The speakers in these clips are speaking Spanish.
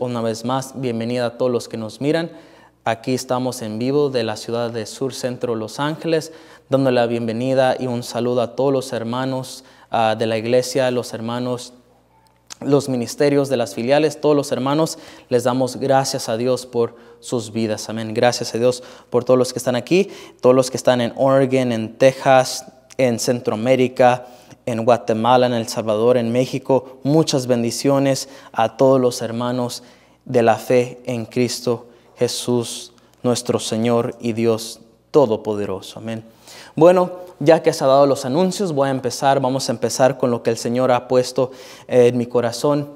Una vez más, bienvenida a todos los que nos miran. Aquí estamos en vivo de la ciudad de Sur Centro Los Ángeles, dándole la bienvenida y un saludo a todos los hermanos ah, de la iglesia, los hermanos los ministerios de las filiales, todos los hermanos, les damos gracias a Dios por sus vidas. Amén. Gracias a Dios por todos los que están aquí, todos los que están en Oregon, en Texas, en Centroamérica, en Guatemala, en El Salvador, en México. Muchas bendiciones a todos los hermanos de la fe en Cristo Jesús, nuestro Señor y Dios Todopoderoso. Amén. Bueno, ya que se han dado los anuncios, voy a empezar, vamos a empezar con lo que el Señor ha puesto eh, en mi corazón,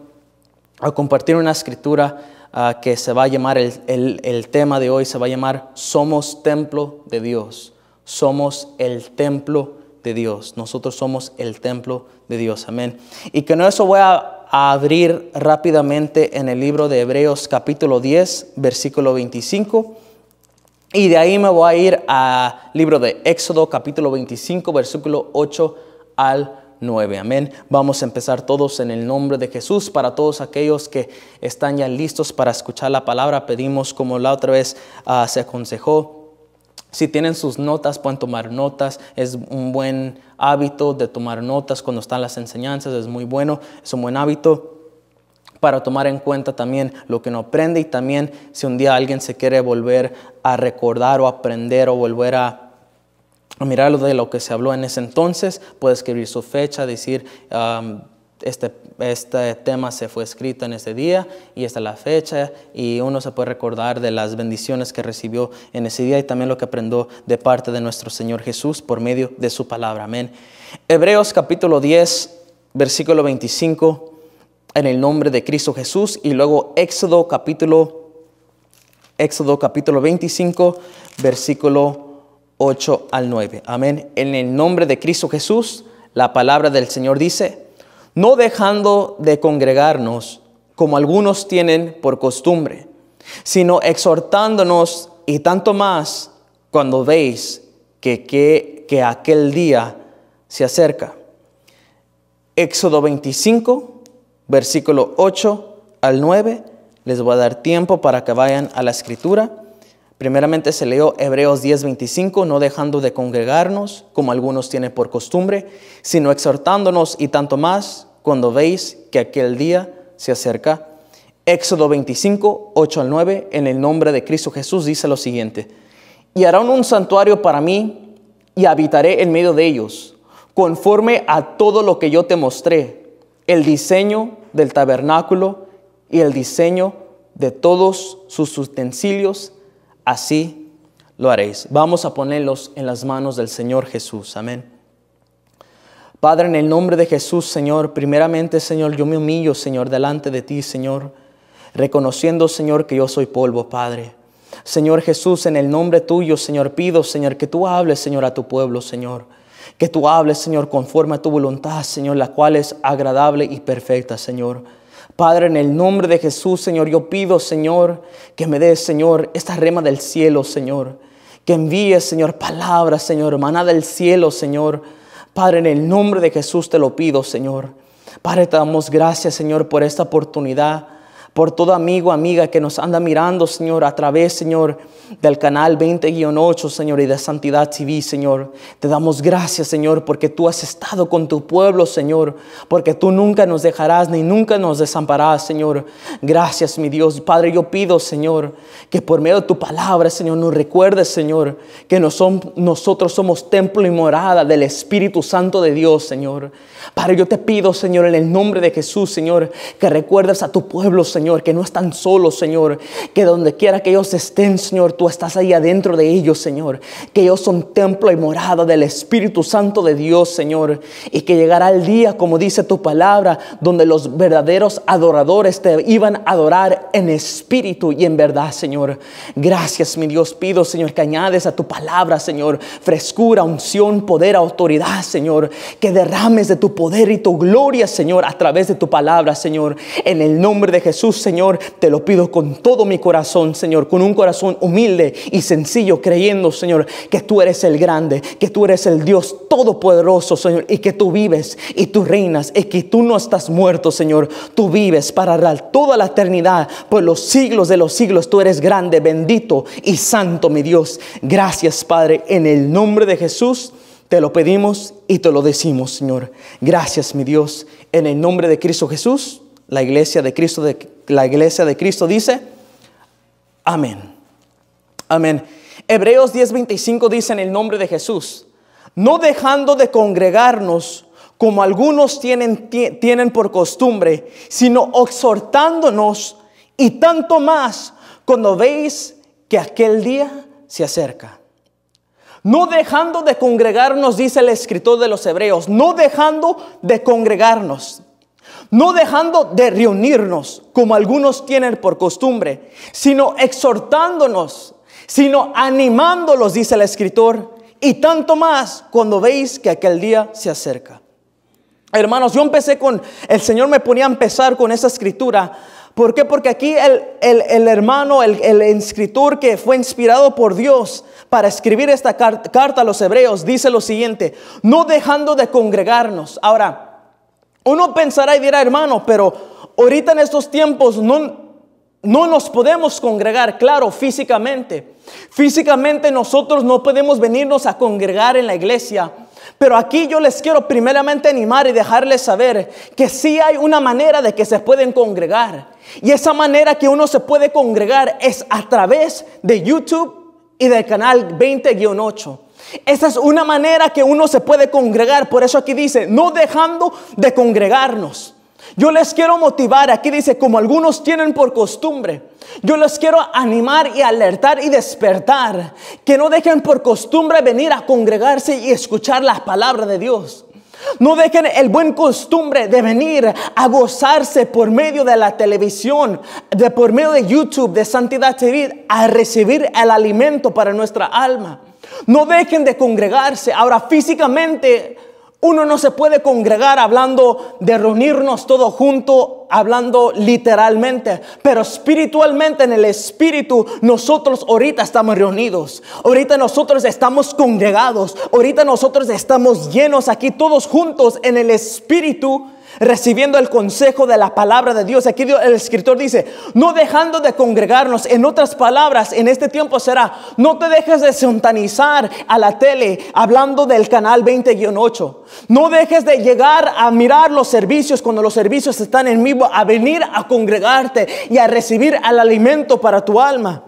a compartir una escritura ah, que se va a llamar, el, el, el tema de hoy se va a llamar Somos Templo de Dios. Somos el templo de de Dios. Nosotros somos el templo de Dios. Amén. Y con eso voy a, abrir rápidamente en el libro de Hebreos capítulo 10, versículo 25. Y de ahí me voy a ir al libro de Éxodo capítulo 25, versículo 8 al 9. Amén. Vamos a empezar todos en el nombre de Jesús. Para todos aquellos que están ya listos para escuchar la palabra, pedimos como la otra vez ah, se aconsejó si tienen sus notas, pueden tomar notas. Es un buen hábito de tomar notas cuando están las enseñanzas. Es muy bueno, es un buen hábito para tomar en cuenta también lo que no aprende y también si un día alguien se quiere volver a recordar o aprender o volver a, mirar lo de lo que se habló en ese entonces, puede escribir su fecha, decir, um, este este tema se fue escrito en ese día y hasta la fecha y uno se puede recordar de las bendiciones que recibió en ese día y también lo que aprendió de parte de nuestro Señor Jesús por medio de su palabra. Amén. Hebreos capítulo 10, versículo 25, en el nombre de Cristo Jesús y luego Éxodo capítulo Éxodo capítulo 25, versículo 8 al 9. Amén. En el nombre de Cristo Jesús, la palabra del Señor dice, no dejando de congregarnos como algunos tienen por costumbre, sino exhortándonos y tanto más cuando veis que, aquel día se acerca. Éxodo 25, versículo 8 al 9. Les voy a dar tiempo para que vayan a la escritura. Primeramente se leyó Hebreos 10:25, no dejando de congregarnos, como algunos tienen por costumbre, sino exhortándonos y tanto más cuando veis que aquel día se acerca. Éxodo 25, 8 al 9, en el nombre de Cristo Jesús dice lo siguiente, y harán un santuario para mí y habitaré en medio de ellos, conforme a todo lo que yo te mostré, el diseño del tabernáculo y el diseño de todos sus utensilios así lo haréis. Vamos a ponerlos en las manos del Señor Jesús. Amén. Padre, en el nombre de Jesús, Señor, primeramente, Señor, yo me humillo, Señor, delante de ti, Señor, reconociendo, Señor, que yo soy polvo, Padre. Señor Jesús, en el nombre tuyo, Señor, pido, Señor, que tú hables, Señor, a tu pueblo, Señor. Que tú hables, Señor, conforme a tu voluntad, Señor, la cual es agradable y perfecta, Señor. Padre, en el nombre de Jesús, Señor, yo pido, Señor, que me des, Señor, esta rema del cielo, Señor. Que envíes, Señor, palabras, Señor, hermana del cielo, Señor. Padre, en el nombre de Jesús te lo pido, Señor. Padre, te damos gracias, Señor, por esta oportunidad por todo amigo, amiga que nos anda mirando, Señor, a través, Señor, del canal 20-8, Señor, y de Santidad TV, Señor. Te damos gracias, Señor, porque tú has estado con tu pueblo, Señor, porque tú nunca nos dejarás ni nunca nos desamparás, Señor. Gracias, mi Dios. Padre, yo pido, Señor, que por medio de tu palabra, Señor, nos recuerdes, Señor, que nosotros somos templo y morada del Espíritu Santo de Dios, Señor. Padre, yo te pido, Señor, en el nombre de Jesús, Señor, que recuerdes a tu pueblo, Señor Señor, que no están solos, Señor, que donde quiera que ellos estén, Señor, tú estás ahí adentro de ellos, Señor, que ellos son templo y morada del Espíritu Santo de Dios, Señor, y que llegará el día, como dice tu palabra, donde los verdaderos adoradores te iban a adorar en espíritu y en verdad, Señor. Gracias, mi Dios, pido, Señor, que añades a tu palabra, Señor, frescura, unción, poder, autoridad, Señor, que derrames de tu poder y tu gloria, Señor, a través de tu palabra, Señor, en el nombre de Jesús. Señor, te lo pido con todo mi corazón, Señor, con un corazón humilde y sencillo, creyendo, Señor, que tú eres el grande, que tú eres el Dios todopoderoso, Señor, y que tú vives y tú reinas, y que tú no estás muerto, Señor, tú vives para toda la eternidad, por los siglos de los siglos, tú eres grande, bendito y santo, mi Dios. Gracias, Padre, en el nombre de Jesús. Te lo pedimos y te lo decimos, Señor. Gracias, mi Dios. En el nombre de Cristo Jesús, la iglesia de Cristo de la iglesia de Cristo dice, amén. Amén. Hebreos 10:25 dice en el nombre de Jesús, no dejando de congregarnos como algunos tienen, tienen por costumbre, sino exhortándonos y tanto más cuando veis que aquel día se acerca. No dejando de congregarnos, dice el escritor de los Hebreos, no dejando de congregarnos no dejando de reunirnos como algunos tienen por costumbre, sino exhortándonos, sino animándolos, dice el escritor, y tanto más cuando veis que aquel día se acerca. Hermanos, yo empecé con, el Señor me ponía a empezar con esa escritura. ¿Por qué? Porque aquí el, hermano, el, el, escritor que fue inspirado por Dios para escribir esta carta a los hebreos, dice lo siguiente, no dejando de congregarnos. Ahora, uno pensará y dirá, hermano, pero ahorita en estos tiempos no, nos podemos congregar, claro, físicamente. Físicamente nosotros no podemos venirnos a congregar en la iglesia. Pero aquí yo les quiero primeramente animar y dejarles saber que sí hay una manera de que se pueden congregar. Y esa manera que uno se puede congregar es a través de YouTube y del canal 20-8. Esa es una manera que uno se puede congregar. Por eso aquí dice, no dejando de congregarnos. Yo les quiero motivar, aquí dice, como algunos tienen por costumbre. Yo les quiero animar y alertar y despertar, que no dejen por costumbre venir a congregarse y escuchar la palabra de Dios. No dejen el buen costumbre de venir a gozarse por medio de la televisión, de por medio de YouTube, de Santidad TV, a recibir el alimento para nuestra alma. No dejen de congregarse. Ahora físicamente uno no se puede congregar hablando de reunirnos todos juntos, hablando literalmente, pero espiritualmente en el espíritu nosotros ahorita estamos reunidos, ahorita nosotros estamos congregados, ahorita nosotros estamos llenos aquí todos juntos en el espíritu recibiendo el consejo de la palabra de Dios. Aquí el escritor dice, no dejando de congregarnos. En otras palabras, en este tiempo será, no te dejes de sintonizar a la tele hablando del canal 20-8. No dejes de llegar a mirar los servicios cuando los servicios están en vivo, a venir a congregarte y a recibir al alimento para tu alma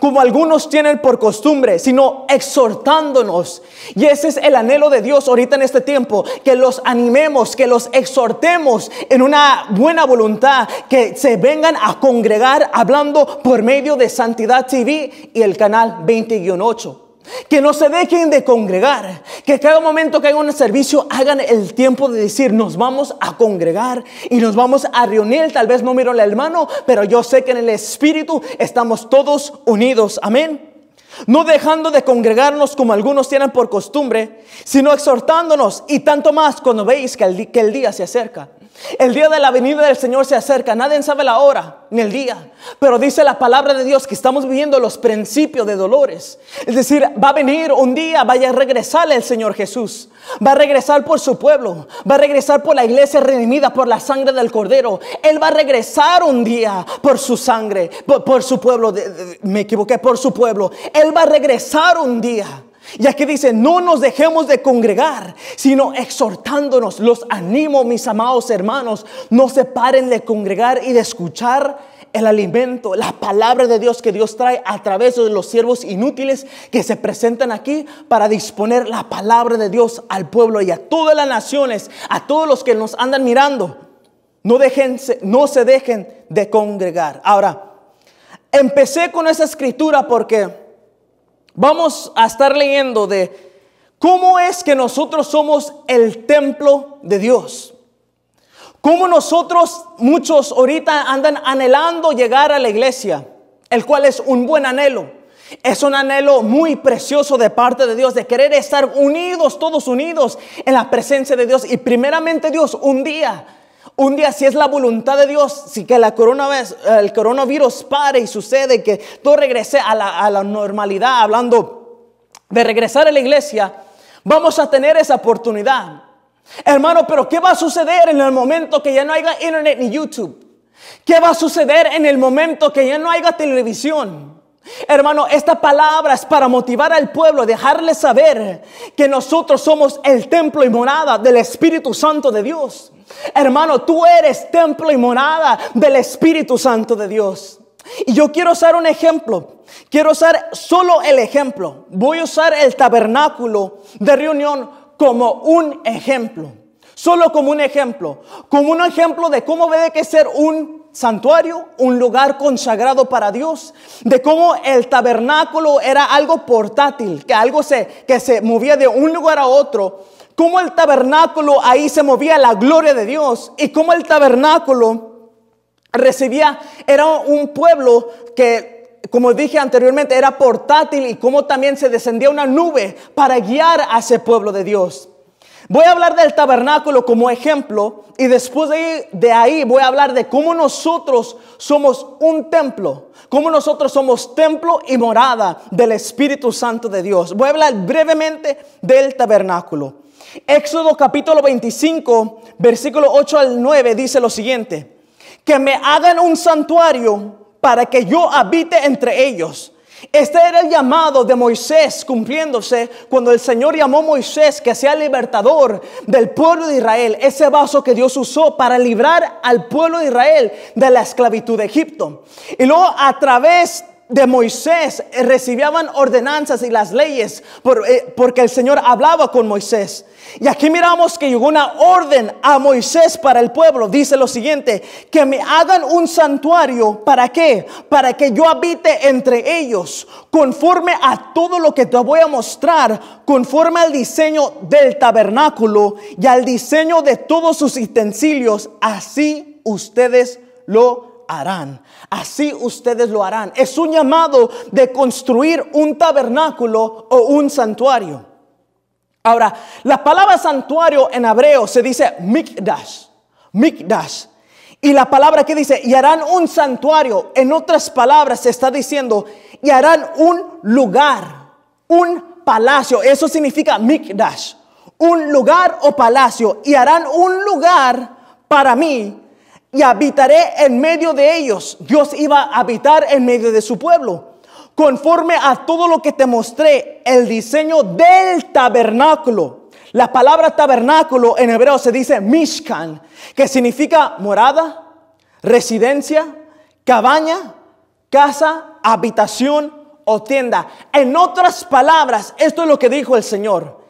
como algunos tienen por costumbre, sino exhortándonos. Y ese es el anhelo de Dios ahorita en este tiempo, que los animemos, que los exhortemos en una buena voluntad, que se vengan a congregar hablando por medio de Santidad TV y el canal 20-8 que no se dejen de congregar, que cada momento que hay un servicio hagan el tiempo de decir, nos vamos a congregar y nos vamos a reunir, tal vez no miro la hermano, pero yo sé que en el Espíritu estamos todos unidos, amén. No dejando de congregarnos como algunos tienen por costumbre, sino exhortándonos y tanto más cuando veis que el día se acerca. El día de la venida del Señor se acerca. Nadie sabe la hora ni el día. Pero dice la palabra de Dios que estamos viviendo los principios de dolores. Es decir, va a venir un día, vaya a regresar el Señor Jesús. Va a regresar por su pueblo. Va a regresar por la iglesia redimida por la sangre del Cordero. Él va a regresar un día por su sangre, por, su pueblo. me equivoqué, por su pueblo. Él va a regresar un día. Y aquí dice, no nos dejemos de congregar, sino exhortándonos. Los animo, mis amados hermanos, no se paren de congregar y de escuchar el alimento, la palabra de Dios que Dios trae a través de los siervos inútiles que se presentan aquí para disponer la palabra de Dios al pueblo y a todas las naciones, a todos los que nos andan mirando. No, no se dejen de congregar. Ahora, empecé con esa escritura porque Vamos a estar leyendo de cómo es que nosotros somos el templo de Dios. Cómo nosotros, muchos ahorita andan anhelando llegar a la iglesia, el cual es un buen anhelo. Es un anhelo muy precioso de parte de Dios, de querer estar unidos, todos unidos en la presencia de Dios. Y primeramente Dios, un día un día, si es la voluntad de Dios, si que el coronavirus pare y sucede, que todo regrese a la, normalidad, hablando de regresar a la iglesia, vamos a tener esa oportunidad. Hermano, pero ¿qué va a suceder en el momento que ya no haya internet ni YouTube? ¿Qué va a suceder en el momento que ya no haya televisión? Hermano, esta palabra es para motivar al pueblo, dejarle saber que nosotros somos el templo y morada del Espíritu Santo de Dios. Hermano, tú eres templo y morada del Espíritu Santo de Dios. Y yo quiero usar un ejemplo. Quiero usar solo el ejemplo. Voy a usar el tabernáculo de reunión como un ejemplo. Solo como un ejemplo. Como un ejemplo de cómo debe que ser un santuario, un lugar consagrado para Dios, de cómo el tabernáculo era algo portátil, que algo que se movía de un lugar a otro cómo el tabernáculo ahí se movía la gloria de Dios y cómo el tabernáculo recibía, era un pueblo que... Como dije anteriormente, era portátil y cómo también se descendía una nube para guiar a ese pueblo de Dios. Voy a hablar del tabernáculo como ejemplo y después de, de ahí, voy a hablar de cómo nosotros somos un templo, cómo nosotros somos templo y morada del Espíritu Santo de Dios. Voy a hablar brevemente del tabernáculo. Éxodo capítulo 25, versículo 8 al 9 dice lo siguiente, que me hagan un santuario para que yo habite entre ellos. Este era el llamado de Moisés cumpliéndose cuando el Señor llamó a Moisés que sea libertador del pueblo de Israel, ese vaso que Dios usó para librar al pueblo de Israel de la esclavitud de Egipto. Y luego a través de Moisés eh, recibían ordenanzas y las leyes eh, porque el Señor hablaba con Moisés. Y aquí miramos que llegó una orden a Moisés para el pueblo. Dice lo siguiente, que me hagan un santuario. ¿Para qué? Para que yo habite entre ellos, conforme a todo lo que te voy a mostrar, conforme al diseño del tabernáculo y al diseño de todos sus utensilios. Así ustedes lo harán. Así ustedes lo harán. Es un llamado de construir un tabernáculo o un santuario. Ahora, la palabra santuario en hebreo se dice mikdash, mikdash. Y la palabra que dice, y harán un santuario, en otras palabras se está diciendo, y harán un lugar, un palacio. Eso significa mikdash, un lugar o palacio. Y harán un lugar para mí y habitaré en medio de ellos. Dios iba a habitar en medio de su pueblo. Conforme a todo lo que te mostré, el diseño del tabernáculo. La palabra tabernáculo en hebreo se dice mishkan, que significa morada, residencia, cabaña, casa, habitación o tienda. En otras palabras, esto es lo que dijo el Señor.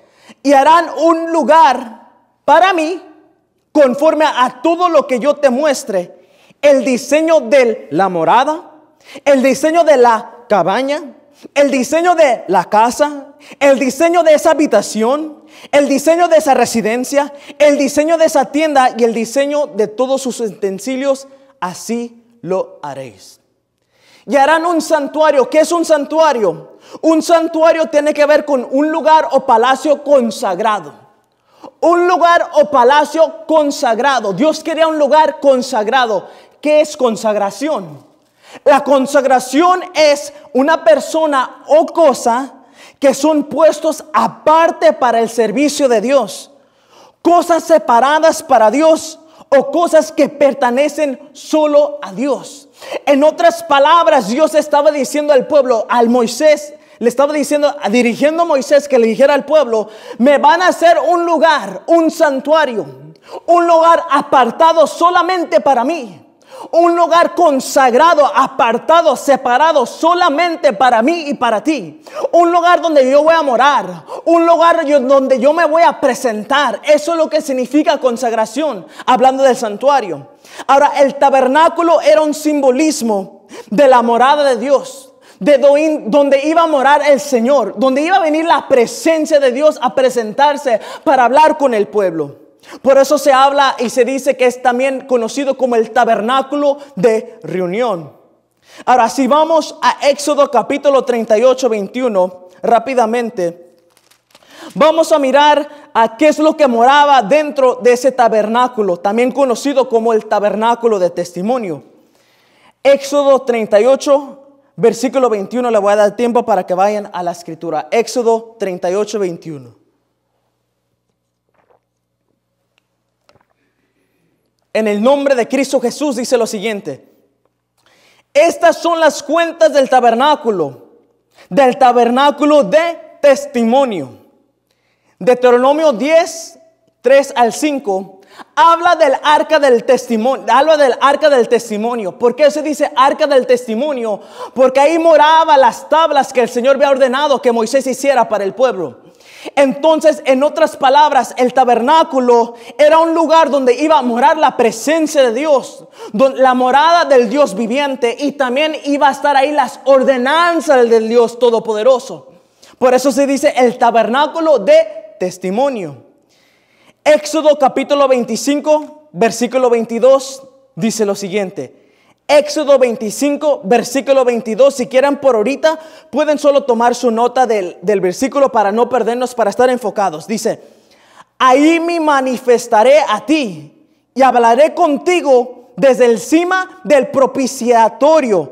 Y harán un lugar para mí conforme a todo lo que yo te muestre, el diseño de la morada, el diseño de la cabaña, el diseño de la casa, el diseño de esa habitación, el diseño de esa residencia, el diseño de esa tienda y el diseño de todos sus utensilios, así lo haréis. Y harán un santuario. ¿Qué es un santuario? Un santuario tiene que ver con un lugar o palacio consagrado. Un lugar o palacio consagrado. Dios quería un lugar consagrado. ¿Qué es consagración? La consagración es una persona o cosa que son puestos aparte para el servicio de Dios. Cosas separadas para Dios o cosas que pertenecen solo a Dios. En otras palabras, Dios estaba diciendo al pueblo, al Moisés, le estaba diciendo, dirigiendo a Moisés que le dijera al pueblo, me van a hacer un lugar, un santuario, un lugar apartado solamente para mí. Un lugar consagrado, apartado, separado solamente para mí y para ti. Un lugar donde yo voy a morar. Un lugar donde yo me voy a presentar. Eso es lo que significa consagración, hablando del santuario. Ahora, el tabernáculo era un simbolismo de la morada de Dios, de donde iba a morar el Señor, donde iba a venir la presencia de Dios a presentarse para hablar con el pueblo. Por eso se habla y se dice que es también conocido como el tabernáculo de reunión. Ahora, si vamos a Éxodo capítulo 38, 21, rápidamente, vamos a mirar a qué es lo que moraba dentro de ese tabernáculo, también conocido como el tabernáculo de testimonio. Éxodo 38, versículo 21, le voy a dar tiempo para que vayan a la escritura. Éxodo 38, 21. En el nombre de Cristo Jesús dice lo siguiente. Estas son las cuentas del tabernáculo, del tabernáculo de testimonio. Deuteronomio 10, 3 al 5 Habla del arca del testimonio, habla del arca del testimonio. ¿Por qué se dice arca del testimonio? Porque ahí moraba las tablas que el Señor había ordenado que Moisés hiciera para el pueblo. Entonces, en otras palabras, el tabernáculo era un lugar donde iba a morar la presencia de Dios, la morada del Dios viviente y también iba a estar ahí las ordenanzas del Dios todopoderoso. Por eso se dice el tabernáculo de testimonio. Éxodo capítulo 25, versículo 22 dice lo siguiente. Éxodo 25, versículo 22. Si quieran por ahorita, pueden solo tomar su nota del, del versículo para no perdernos, para estar enfocados. Dice, ahí me manifestaré a ti y hablaré contigo desde el cima del propiciatorio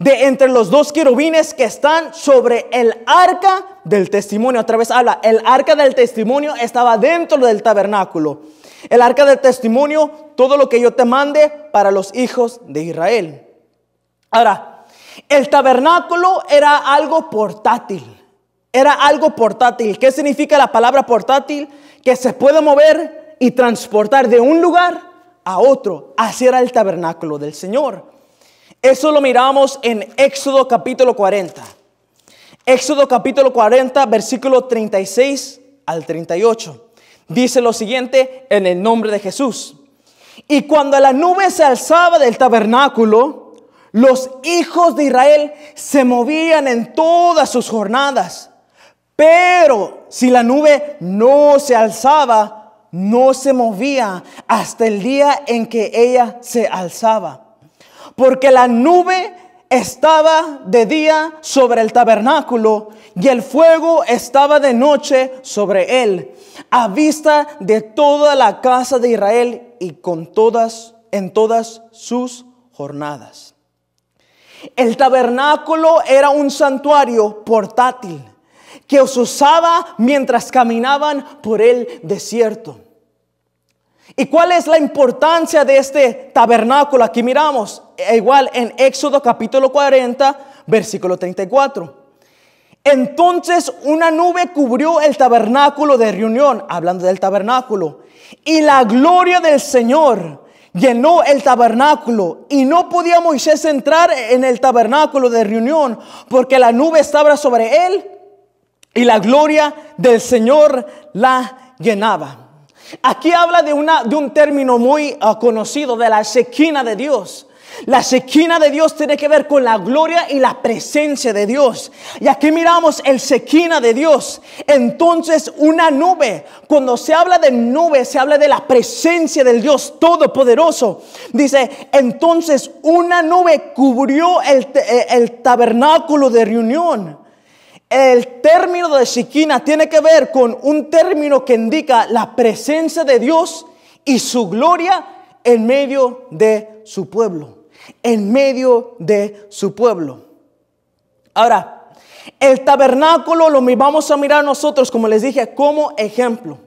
de entre los dos querubines que están sobre el arca del testimonio. Otra vez habla, el arca del testimonio estaba dentro del tabernáculo. El arca del testimonio, todo lo que yo te mande para los hijos de Israel. Ahora, el tabernáculo era algo portátil. Era algo portátil. ¿Qué significa la palabra portátil? Que se puede mover y transportar de un lugar a otro. Así era el tabernáculo del Señor. Eso lo miramos en Éxodo capítulo 40. Éxodo capítulo 40, versículo 36 al 38. Dice lo siguiente en el nombre de Jesús. Y cuando la nube se alzaba del tabernáculo, los hijos de Israel se movían en todas sus jornadas. Pero si la nube no se alzaba, no se movía hasta el día en que ella se alzaba porque la nube estaba de día sobre el tabernáculo y el fuego estaba de noche sobre él, a vista de toda la casa de Israel y con todas en todas sus jornadas. El tabernáculo era un santuario portátil que os usaba mientras caminaban por el desierto. ¿Y cuál es la importancia de este tabernáculo? Aquí miramos, eh, igual en Éxodo capítulo 40, versículo 34. Entonces una nube cubrió el tabernáculo de reunión, hablando del tabernáculo, y la gloria del Señor llenó el tabernáculo, y no podía Moisés entrar en el tabernáculo de reunión, porque la nube estaba sobre él, y la gloria del Señor la llenaba. Aquí habla de, una, de un término muy ah, conocido, de la sequina de Dios. La sequina de Dios tiene que ver con la gloria y la presencia de Dios. Y aquí miramos el sequina de Dios. Entonces, una nube. Cuando se habla de nube, se habla de la presencia del Dios Todopoderoso. Dice, entonces una nube cubrió el, eh, el tabernáculo de reunión el término de Shekinah tiene que ver con un término que indica la presencia de Dios y su gloria en medio de su pueblo. En medio de su pueblo. Ahora, el tabernáculo lo vamos a mirar nosotros, como les dije, como ejemplo.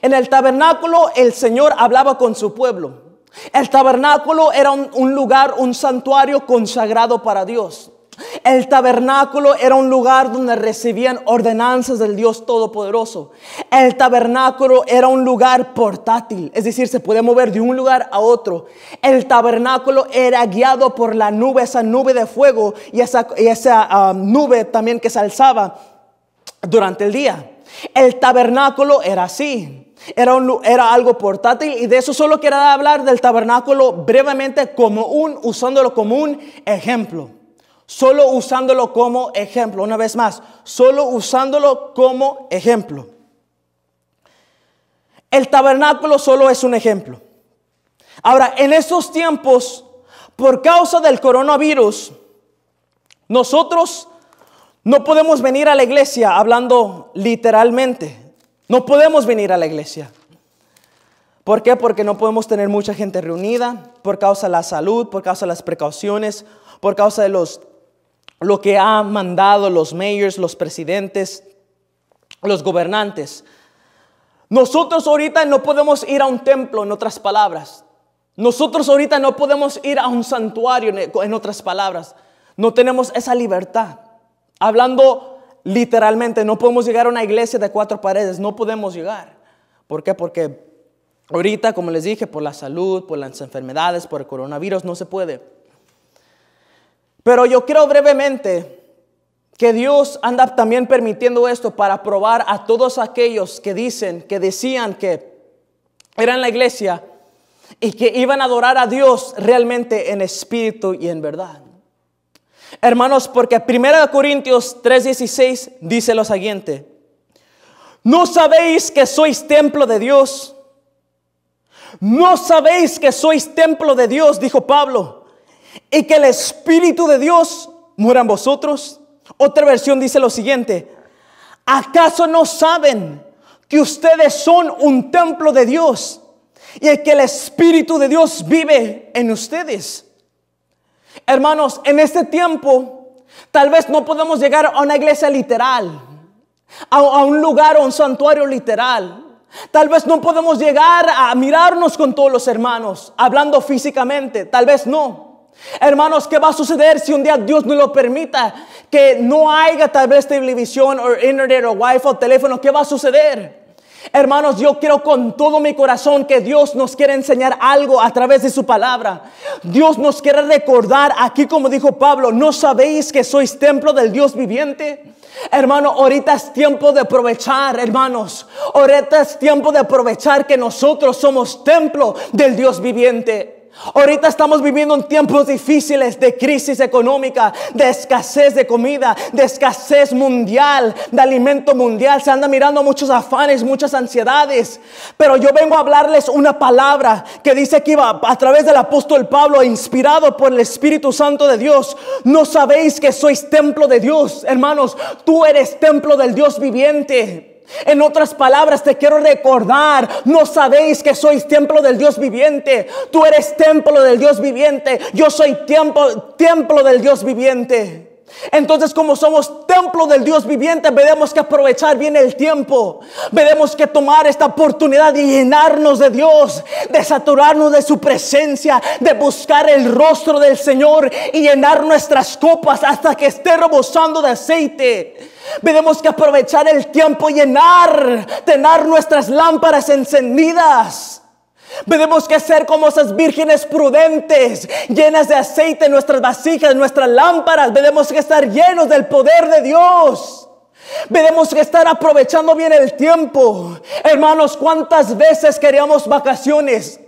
En el tabernáculo el Señor hablaba con su pueblo. El tabernáculo era un lugar, un santuario consagrado para Dios. El tabernáculo era un lugar donde recibían ordenanzas del Dios Todopoderoso. El tabernáculo era un lugar portátil, es decir, se podía mover de un lugar a otro. El tabernáculo era guiado por la nube, esa nube de fuego y esa, ah, nube también que se alzaba durante el día. El tabernáculo era así. Era, era, algo portátil y de eso solo quería hablar del tabernáculo brevemente como un, usándolo como un ejemplo solo usándolo como ejemplo, una vez más, solo usándolo como ejemplo. El tabernáculo solo es un ejemplo. Ahora, en estos tiempos, por causa del coronavirus, nosotros no podemos venir a la iglesia hablando literalmente. No podemos venir a la iglesia. ¿Por qué? Porque no podemos tener mucha gente reunida por causa de la salud, por causa de las precauciones, por causa de los lo que han mandado los mayors, los presidentes, los gobernantes. Nosotros ahorita no podemos ir a un templo, en otras palabras. Nosotros ahorita no podemos ir a un santuario, en otras palabras. No tenemos esa libertad. Hablando literalmente, no podemos llegar a una iglesia de cuatro paredes, no podemos llegar. ¿Por qué? Porque ahorita, como les dije, por la salud, por las enfermedades, por el coronavirus, no se puede. Pero yo creo brevemente que Dios anda también permitiendo esto para probar a todos aquellos que dicen, que decían que eran la iglesia y que iban a adorar a Dios realmente en espíritu y en verdad. Hermanos, porque 1 Corintios 3:16 dice lo siguiente, ¿no sabéis que sois templo de Dios? ¿No sabéis que sois templo de Dios? Dijo Pablo y que el Espíritu de Dios muera en vosotros. Otra versión dice lo siguiente, ¿acaso no saben que ustedes son un templo de Dios y que el Espíritu de Dios vive en ustedes? Hermanos, en este tiempo tal vez no podemos llegar a una iglesia literal, a, un lugar o un santuario literal. Tal vez no podemos llegar a mirarnos con todos los hermanos, hablando físicamente, tal vez no. Hermanos, ¿qué va a suceder si un día Dios no lo permita? Que no haya tal vez televisión o internet o wifi o teléfono. ¿Qué va a suceder? Hermanos, yo quiero con todo mi corazón que Dios nos quiera enseñar algo a través de su palabra. Dios nos quiere recordar aquí como dijo Pablo, ¿no sabéis que sois templo del Dios viviente? Hermano, ahorita es tiempo de aprovechar, hermanos. Ahorita es tiempo de aprovechar que nosotros somos templo del Dios viviente. Ahorita estamos viviendo en tiempos difíciles de crisis económica, de escasez de comida, de escasez mundial, de alimento mundial. Se anda mirando muchos afanes, muchas ansiedades. Pero yo vengo a hablarles una palabra que dice que iba a través del apóstol Pablo, inspirado por el Espíritu Santo de Dios. No sabéis que sois templo de Dios, hermanos. Tú eres templo del Dios viviente. En otras palabras, te quiero recordar, no sabéis que sois templo del Dios viviente. Tú eres templo del Dios viviente. Yo soy templo, del Dios viviente. Entonces, como somos templo del Dios viviente, veremos que aprovechar bien el tiempo. Veremos que tomar esta oportunidad de llenarnos de Dios, de saturarnos de su presencia, de buscar el rostro del Señor y llenar nuestras copas hasta que esté rebosando de aceite. Veremos que aprovechar el tiempo, llenar, tener nuestras lámparas encendidas. Tenemos que ser como esas vírgenes prudentes, llenas de aceite en nuestras vasijas, en nuestras lámparas. Tenemos que estar llenos del poder de Dios. Tenemos que estar aprovechando bien el tiempo. Hermanos, ¿cuántas veces queríamos vacaciones?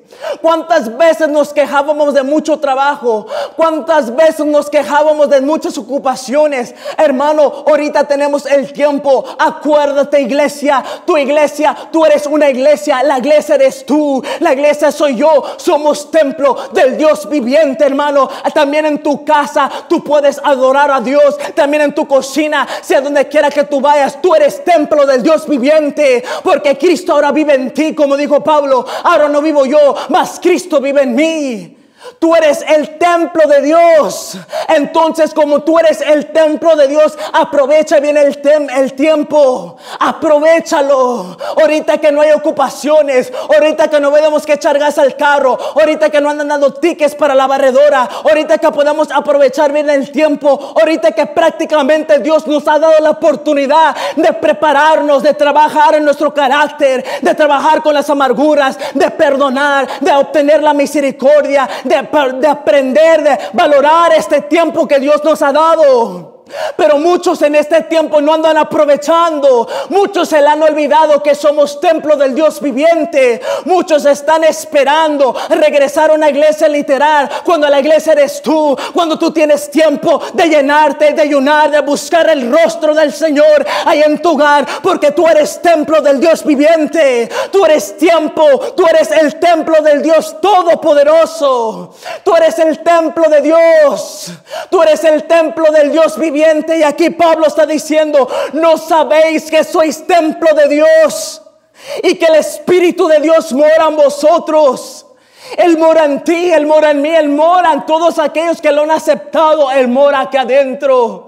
¿Cuántas veces nos quejábamos de mucho trabajo? ¿Cuántas veces nos quejábamos de muchas ocupaciones? Hermano, ahorita tenemos el tiempo. Acuérdate iglesia, tu iglesia, tú eres una iglesia, la iglesia eres tú, la iglesia soy yo, somos templo del Dios viviente, hermano. También en tu casa tú puedes adorar a Dios, también en tu cocina, sea donde quiera que tú vayas, tú eres templo del Dios viviente, porque Cristo ahora vive en ti, como dijo Pablo, ahora no vivo yo, mas Cristo vive en mí. Tú eres el templo de Dios. Entonces, como tú eres el templo de Dios, aprovecha bien el, el, tiempo. Aprovechalo. Ahorita que no hay ocupaciones, ahorita que no vemos que echar gas al carro, ahorita que no han dado tickets para la barredora, ahorita que podemos aprovechar bien el tiempo, ahorita que prácticamente Dios nos ha dado la oportunidad de prepararnos, de trabajar en nuestro carácter, de trabajar con las amarguras, de perdonar, de obtener la misericordia, de, aprender, de valorar este tiempo que Dios nos ha dado. Pero muchos en este tiempo no andan aprovechando. Muchos se han olvidado que somos templo del Dios viviente. Muchos están esperando regresar a una iglesia literal cuando la iglesia eres tú. Cuando tú tienes tiempo de llenarte, de ayunar, de buscar el rostro del Señor ahí en tu hogar. Porque tú eres templo del Dios viviente. Tú eres tiempo. Tú eres el templo del Dios todopoderoso. Tú eres el templo de Dios. Tú eres el templo del Dios viviente. Y aquí Pablo está diciendo, no sabéis que sois templo de Dios y que el Espíritu de Dios mora en vosotros. Él mora en ti, Él mora en mí, Él mora en todos aquellos que lo han aceptado, Él mora aquí adentro.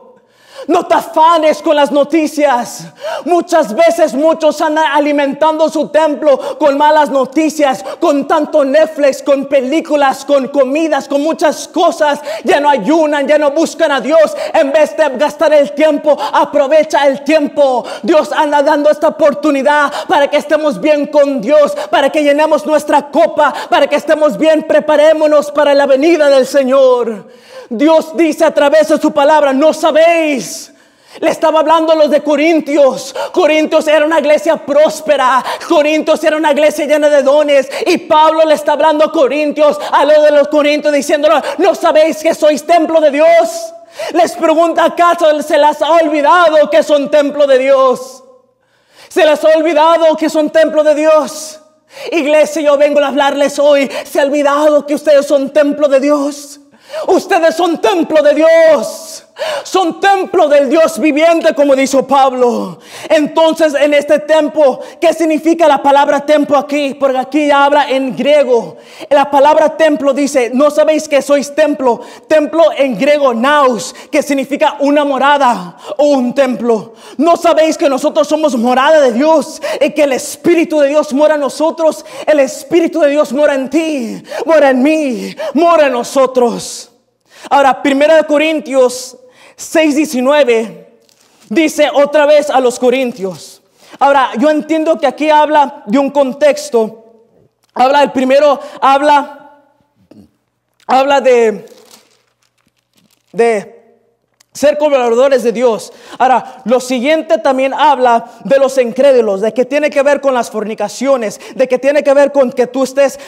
No te afanes con las noticias. Muchas veces muchos andan alimentando su templo con malas noticias, con tanto Netflix, con películas, con comidas, con muchas cosas. Ya no ayunan, ya no buscan a Dios. En vez de gastar el tiempo, aprovecha el tiempo. Dios anda dando esta oportunidad para que estemos bien con Dios, para que llenemos nuestra copa, para que estemos bien, preparémonos para la venida del Señor. Dios dice a través de su palabra, no sabéis. Le estaba hablando a los de Corintios. Corintios era una iglesia próspera. Corintios era una iglesia llena de dones. Y Pablo le está hablando a Corintios, a los de los Corintios, diciéndolo, no sabéis que sois templo de Dios. Les pregunta, ¿acaso se las ha olvidado que son templo de Dios? Se les ha olvidado que son templo de Dios. Iglesia, yo vengo a hablarles hoy. Se ha olvidado que ustedes son templo de Dios. Ustedes son templo de Dios. Son templo del Dios viviente, como dijo Pablo. Entonces, en este templo, ¿qué significa la palabra templo aquí? Porque aquí habla en griego. La palabra templo dice, no sabéis que sois templo. Templo en griego, naos, que significa una morada o un templo. No sabéis que nosotros somos morada de Dios y que el Espíritu de Dios mora en nosotros. El Espíritu de Dios mora en ti, mora en mí, mora en nosotros. Ahora, 1 Corintios 6:19 dice otra vez a los corintios. Ahora, yo entiendo que aquí habla de un contexto. Habla el primero habla habla de de ser colaboradores de Dios. Ahora, lo siguiente también habla de los incrédulos, de que tiene que ver con las fornicaciones, de que tiene que ver con que tú estés,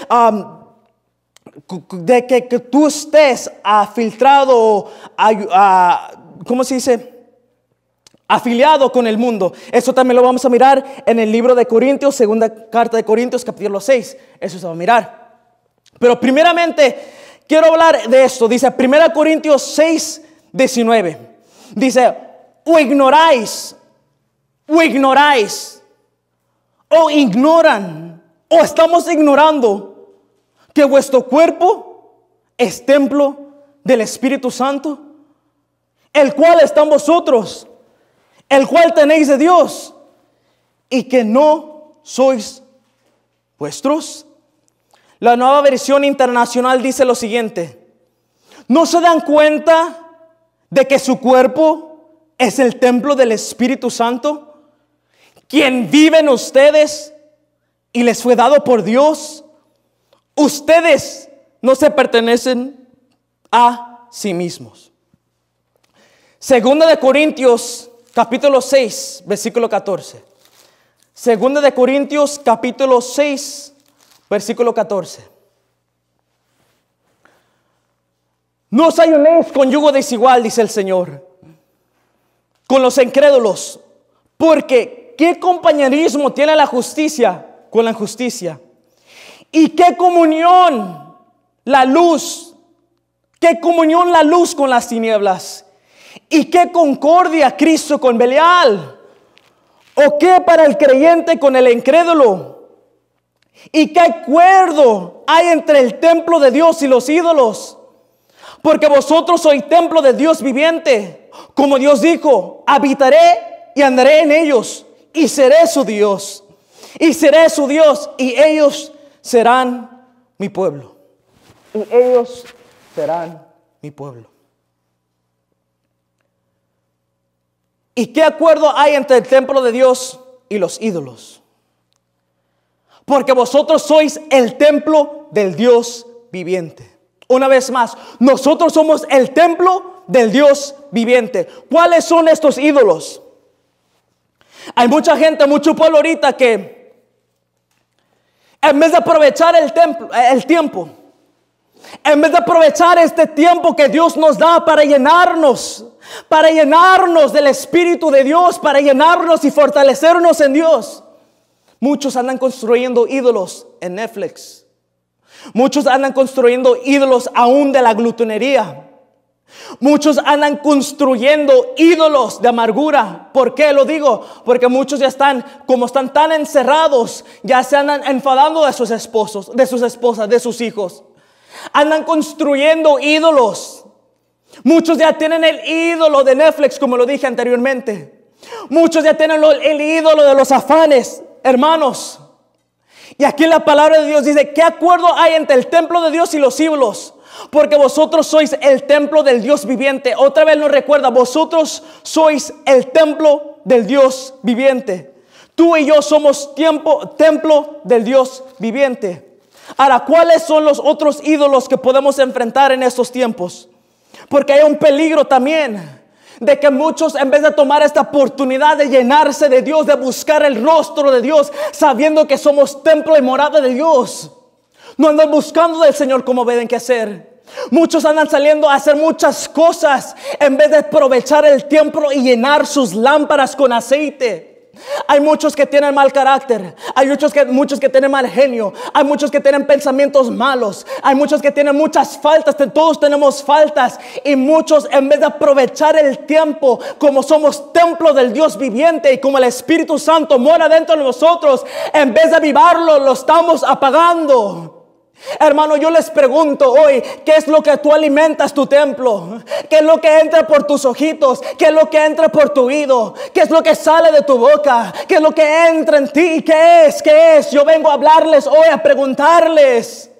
de que, tú estés filtrado, a ¿cómo se dice? afiliado con el mundo. Eso también lo vamos a mirar en el libro de Corintios, segunda carta de Corintios, capítulo 6. Eso se va a mirar. Pero primeramente, quiero hablar de esto. Dice 1 Corintios 6, 19. Dice, o ignoráis, o ignoráis, o ignoran, o estamos ignorando que vuestro cuerpo es templo del Espíritu Santo el cual están vosotros, el cual tenéis de Dios, y que no sois vuestros. La nueva versión internacional dice lo siguiente, ¿no se dan cuenta de que su cuerpo es el templo del Espíritu Santo? quien vive en ustedes y les fue dado por Dios. Ustedes no se pertenecen a sí mismos. Segunda de Corintios, capítulo 6, versículo 14. Segunda de Corintios, capítulo 6, versículo 14. No os ayunéis con yugo desigual, dice el Señor, con los incrédulos, porque ¿qué compañerismo tiene la justicia con la injusticia? ¿Y qué comunión la luz? ¿Qué comunión la luz con las tinieblas? ¿Y qué concordia Cristo con Belial? ¿O qué para el creyente con el incrédulo? ¿Y qué acuerdo hay entre el templo de Dios y los ídolos? Porque vosotros sois templo de Dios viviente. Como Dios dijo, habitaré y andaré en ellos y seré su Dios. Y seré su Dios y ellos serán mi pueblo. Y ellos serán mi pueblo. ¿Y qué acuerdo hay entre el templo de Dios y los ídolos? Porque vosotros sois el templo del Dios viviente. Una vez más, nosotros somos el templo del Dios viviente. ¿Cuáles son estos ídolos? Hay mucha gente, mucho pueblo ahorita que en vez de aprovechar el, templo, el tiempo, en vez de aprovechar este tiempo que Dios nos da para llenarnos, para llenarnos del Espíritu de Dios, para llenarnos y fortalecernos en Dios. Muchos andan construyendo ídolos en Netflix. Muchos andan construyendo ídolos aún de la glutonería. Muchos andan construyendo ídolos de amargura. ¿Por qué lo digo? Porque muchos ya están, como están tan encerrados, ya se andan enfadando de sus esposos, de sus esposas, de sus hijos. Andan construyendo ídolos. Muchos ya tienen el ídolo de Netflix, como lo dije anteriormente. Muchos ya tienen el ídolo de los afanes, hermanos. Y aquí la palabra de Dios dice, ¿qué acuerdo hay entre el templo de Dios y los ídolos? Porque vosotros sois el templo del Dios viviente. Otra vez nos recuerda, vosotros sois el templo del Dios viviente. Tú y yo somos templo del Dios viviente. Ahora, ¿cuáles son los otros ídolos que podemos enfrentar en estos tiempos? Porque hay un peligro también de que muchos en vez de tomar esta oportunidad de llenarse de Dios, de buscar el rostro de Dios, sabiendo que somos templo y morada de Dios, no andan buscando del Señor como deben que hacer. Muchos andan saliendo a hacer muchas cosas en vez de aprovechar el tiempo y llenar sus lámparas con aceite. Hay muchos que tienen mal carácter, hay muchos que, muchos que tienen mal genio, hay muchos que tienen pensamientos malos, hay muchos que tienen muchas faltas, todos tenemos faltas y muchos en vez de aprovechar el tiempo como somos templo del Dios viviente y como el Espíritu Santo mora dentro de nosotros, en vez de avivarlo lo estamos apagando. Hermano, yo les pregunto hoy, ¿qué es lo que tú alimentas tu templo? ¿Qué es lo que entra por tus ojitos? ¿Qué es lo que entra por tu oído? ¿Qué es lo que sale de tu boca? ¿Qué es lo que entra en ti? ¿Qué es? ¿Qué es? Yo vengo a hablarles hoy, a preguntarles.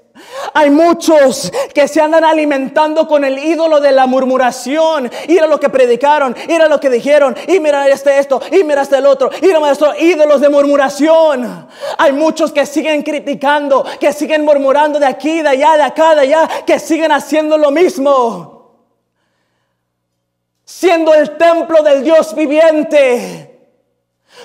Hay muchos que se andan alimentando con el ídolo de la murmuración. Mira lo que predicaron, mira lo que dijeron, y mira este esto, y mira este el otro, y a ídolos de murmuración. Hay muchos que siguen criticando, que siguen murmurando de aquí, de allá, de acá, de allá, que siguen haciendo lo mismo. Siendo el templo del Dios viviente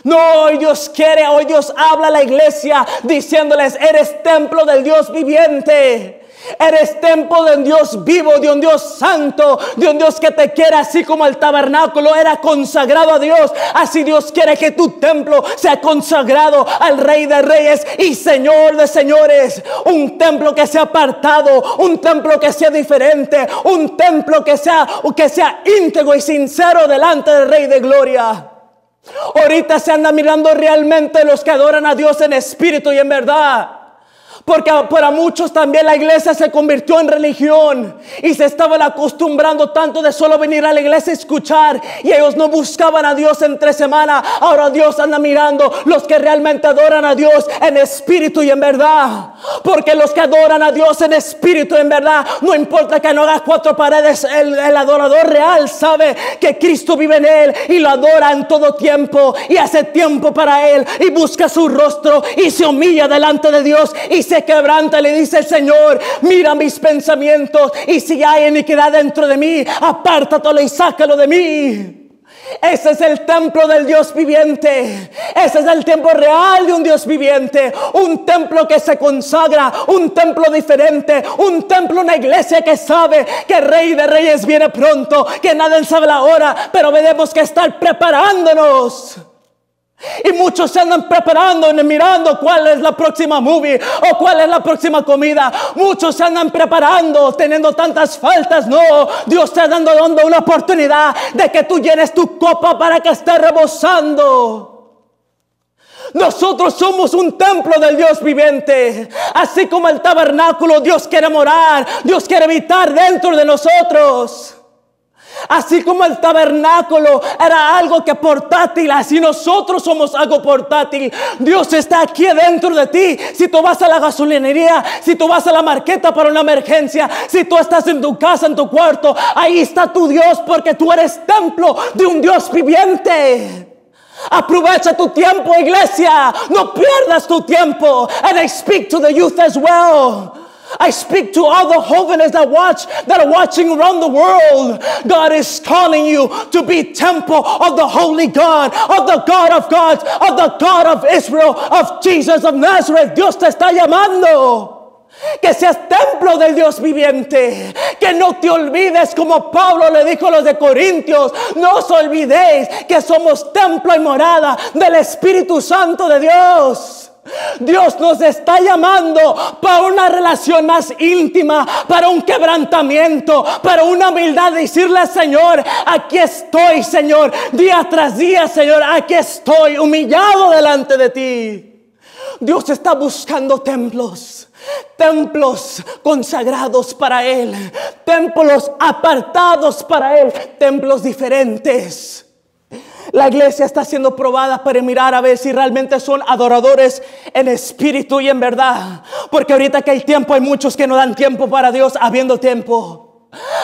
no, hoy Dios quiere, hoy Dios habla a la iglesia diciéndoles, eres templo del Dios viviente. Eres templo del Dios vivo, de un Dios santo, de un Dios que te quiere, así como el tabernáculo era consagrado a Dios. Así Dios quiere que tu templo sea consagrado al Rey de Reyes y Señor de Señores. Un templo que sea apartado, un templo que sea diferente, un templo que sea, que sea íntegro y sincero delante del Rey de Gloria. Ahorita se anda mirando realmente los que adoran a Dios en espíritu y en verdad. Porque para muchos también la iglesia se convirtió en religión y se estaban acostumbrando tanto de solo venir a la iglesia a escuchar y ellos no buscaban a Dios en tres semanas. Ahora Dios anda mirando los que realmente adoran a Dios en espíritu y en verdad. Porque los que adoran a Dios en espíritu y en verdad, no importa que no hagas cuatro paredes, el, adorador real sabe que Cristo vive en él y lo adora en todo tiempo y hace tiempo para él y busca su rostro y se humilla delante de Dios y se quebrante quebranta, le dice, Señor, mira mis pensamientos y si hay iniquidad dentro de mí, apártatelo y sácalo de mí. Ese es el templo del Dios viviente. Ese es el tiempo real de un Dios viviente. Un templo que se consagra, un templo diferente, un templo, una iglesia que sabe que Rey de Reyes viene pronto, que nadie sabe la hora, pero tenemos que estar preparándonos. Y muchos se andan preparando, mirando cuál es la próxima movie o cuál es la próxima comida. Muchos se andan preparando, teniendo tantas faltas. No, Dios te está dando, dando una oportunidad de que tú llenes tu copa para que esté rebosando. Nosotros somos un templo del Dios viviente. Así como el tabernáculo, Dios quiere morar, Dios quiere habitar dentro de nosotros. Así como el tabernáculo era algo que portátil, así nosotros somos algo portátil. Dios está aquí dentro de ti. Si tú vas a la gasolinería, si tú vas a la marqueta para una emergencia, si tú estás en tu casa, en tu cuarto, ahí está tu Dios porque tú eres templo de un Dios viviente. Aprovecha tu tiempo, iglesia. No pierdas tu tiempo. And I speak to the youth as well. I speak to all the holiness that watch that are watching around the world. God is calling you to be temple of the holy God, of the God of gods, of the God of Israel, of Jesus of Nazareth. Dios te está llamando. Que seas templo del Dios viviente. Que no te olvides como Pablo le dijo a los de Corintios. No os olvidéis que somos templo y morada del Espíritu Santo de Dios. Dios nos está llamando para una relación más íntima, para un quebrantamiento, para una humildad. Decirle, Señor, aquí estoy, Señor, día tras día, Señor, aquí estoy humillado delante de ti. Dios está buscando templos, templos consagrados para Él, templos apartados para Él, templos diferentes la iglesia está siendo probada para mirar a ver si realmente son adoradores en espíritu y en verdad. Porque ahorita que hay tiempo hay muchos que no dan tiempo para Dios habiendo tiempo.